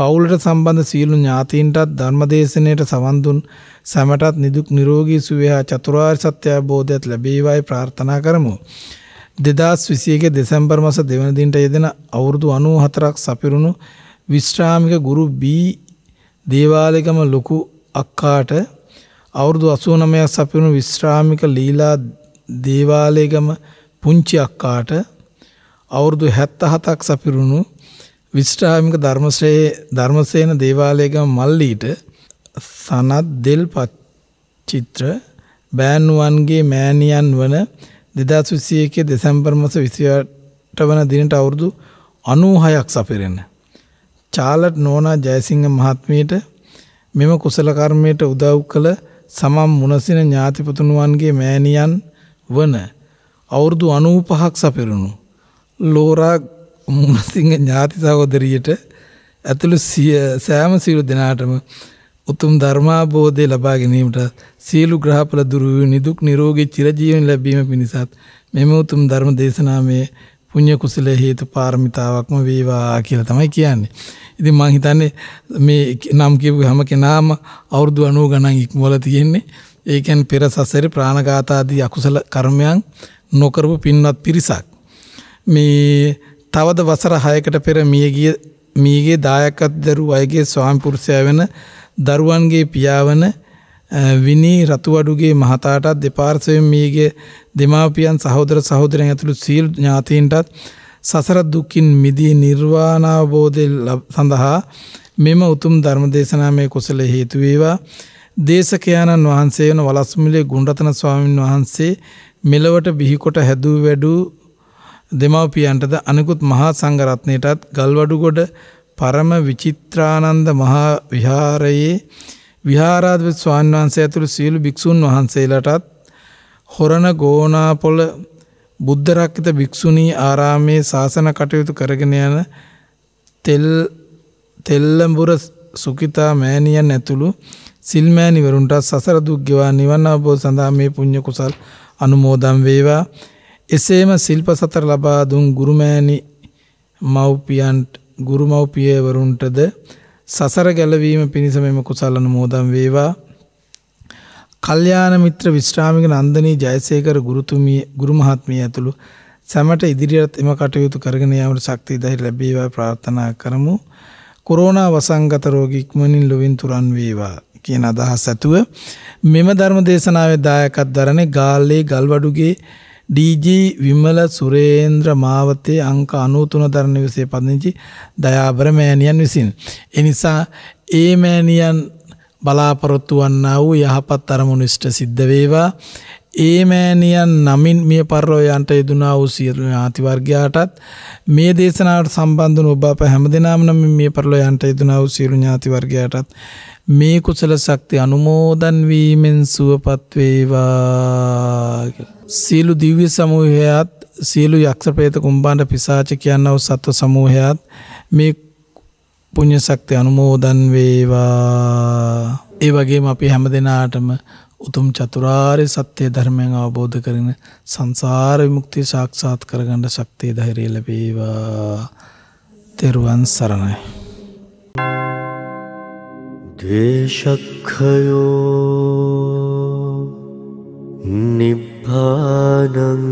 පවුලට සම්බන්ධ සියලු ඥාතීන්ටත් ධර්මදේශනයට සවන් දුන් සැමටත් නිදුක් නිරෝගී සුවය හා චතුරාර්ය සත්‍ය අවබෝධයත් ලැබේවායි ප්‍රාර්ථනා කරමු. 2021 දෙසැම්බර් මාස දෙවන දිනට යෙදෙන අවුරුදු 94ක් සපිරුණු විශ්‍රාමික ගුරු බී දේවාලයකම ලොකු අක්කාට අවුරුදු අසුවනමයක් සපිරුණු විශ්‍රාමික ලීලා දේවාලයගම පුංචි අක්කාට අවුරුදු හැත්ත හතක් සපිරුණු විශ්‍රාමික ධර්මසේ ධර්මසේන දේවාලයගම මල්ලීට සනත් දෙල් පච්චිත්‍ර බෑන්නුවන්ගේ මෑණියන් වන දෙදස් විසියකේ දෙසැම්බර් මස විසිට වන දිනට අවුරුදු අනූහයක් සපිරෙන. චාලට් නෝනා ජයසිංහ මහත්මියට මෙම කුසල කර්මයට උදව් කළ සමම් මුණසින ඥාතිපතුනුවන්ගේ මෑණියන් වන අවුරුදු 95ක් සපිරුණු ලෝරා මුණසිංහ ඥාති සහෝදරියට ඇතුළු සෑම සියලු දෙනාටම උතුම් ධර්මාබෝධය ලබා ගැනීමට සියලු ග්‍රහපල දුරු නිදුක් නිරෝගී චිරජීවනය ලැබීම පිණිසත් මෙම උතුම් ධර්ම දේශනාවේ පුුණ්්‍ය කුසල හේතු පාරමිතාවක්ම වේවා කියල තමයි කියන්නේ. ඉති මංහිතන්නේ මේ නම් කිව් හම කෙනාම අවුරදු අනුව ගණන් ඉක්මොල තියෙන්නේ ඒකැන් පෙර සස්සරි ප්‍රාණගාතාදී අකුසල කර්මයන් නොකරපු පින්වත් පිරිසක්. මේ තවද වසර හයකට පෙර මියගිය මියගේ දායකත් දරු අයගේ ස්වාමිපුරුෂය වෙන දරුවන්ගේ පියාවන විනී රතුවඩුගේ මහතාටත් දෙපාර්ශවයෙන් මීගේ දෙමාපියන් සහෝදර සහෝදරයන් ඇතුළු සීල් ඥාතීන්ටත් සසර දුකින් මිදී නිර්වාණ අවබෝධය සඳහා මෙම උතුම් ධර්ම දේශනාවේ කුසල හේතු වේවා දේශකයාණන් වහන්සේ වන වලස්මුලේ ගුණරතන ස්වාමින් වහන්සේ මෙලවට බිහිකොට හැදූ වැඩු දෙමව්පියන්ටද අනිකුත් මහා සංඝරත්නයටත් ගල්වඩුගොඩ පරම විචිත්‍රානන්ද මහා විහාරයේ විහාරාධිපති ස්වාමීන් වහන්සේ ඇතුළු සියලු භික්ෂුන් වහන්සේලාටත් හොරණ ගෝනාපොළ බුද්ධ රක්කිත භික්ෂුණී ආරාමේ ශාසන කටයුතු කරගෙන යන තෙල් තෙල්ලඹුර සුකිතා මෑණියන් ඇතුළු සිල්මෑණිවරුන්ට සසර දුක් ගෙවා නිවන් අවබෝධ සඳහා මේ පුණ්‍ය කුසල් අනුමෝදන් වේවා. එසේම සිල්ප සතර ලබා දුන් ගුරුමෑණි මව්පියන්ට ගුරු මව්පියවරුන්ටද සසර ගැලවීම පිණිස මෙම කුසල් අනුමෝදන් වේවා. කල්යාණ මිත්‍ර විශ්‍රාමික නන්දනී ජයසේකර ගුරුතුමිය ගුරු මහත්මිය ඇතුළු සැමට ඉදිරියට එම කටයුතු කරගෙන යාමට ශක්තිය ධෛර්ය ලැබේවා ප්‍රාර්ථනා කරමු. කොරෝනා වසංගත රෝගී ඉක්මනින් ලොවින් තුරන් වේවා කියන අදහස ඇතුව මෙම ධර්ම දේශනාවේ දායකත්වයෙන් දරන්නේ ගාල්ලේ ගල්වඩුගේ ඩීජී විමල සුරේන්ද්‍ර මාවතේ අංක 93 දරණ විසේ පදිංචි දයාබර මෑණියන් විසින්. එනිසා ඒ මෑණියන් බලාපොරොත්තු වන්නා වූ යහපත් අරමුණු ඉෂ්ට සිද්ධ වේවා. ඒ මෑණියන් නමින් මිය පරලෝ යන්ට යෙදුනා වූ සියලු ඥාති වර්ගයාටත් මේ දේශනාවට සම්බන්ධ වූ ඔබ අප හැමදෙනාම නම් මිය පරලෝ යන්ට යෙදුනා වූ සියලු ඥාති වර්ගයාටත් මේ කුසල ශක්ති අනුමෝදන් වීමෙන් සුවපත් වේවා සියලු දිව්‍ය සමූහයත් සියලු යක්ෂ ප්‍රේත කුම්බාණ්ඩ පිසාච කියනව සත්ව සමූහයත් මේ පුණ්‍ය ශක්තිය අනුමෝදන් වේවා ඒ වගේම අපි හැම දෙනාටම උතුම් චතුරාර්ය සත්‍ය ධර්මයෙන් අවබෝධ කරගෙන සංසාර විමුක්තිය සාක්ෂාත් කරගන්න ශක්තිය ධෛර්යය ලැබේවා. තෙරුවන් සරණයි. द्वे सखयो निभाम्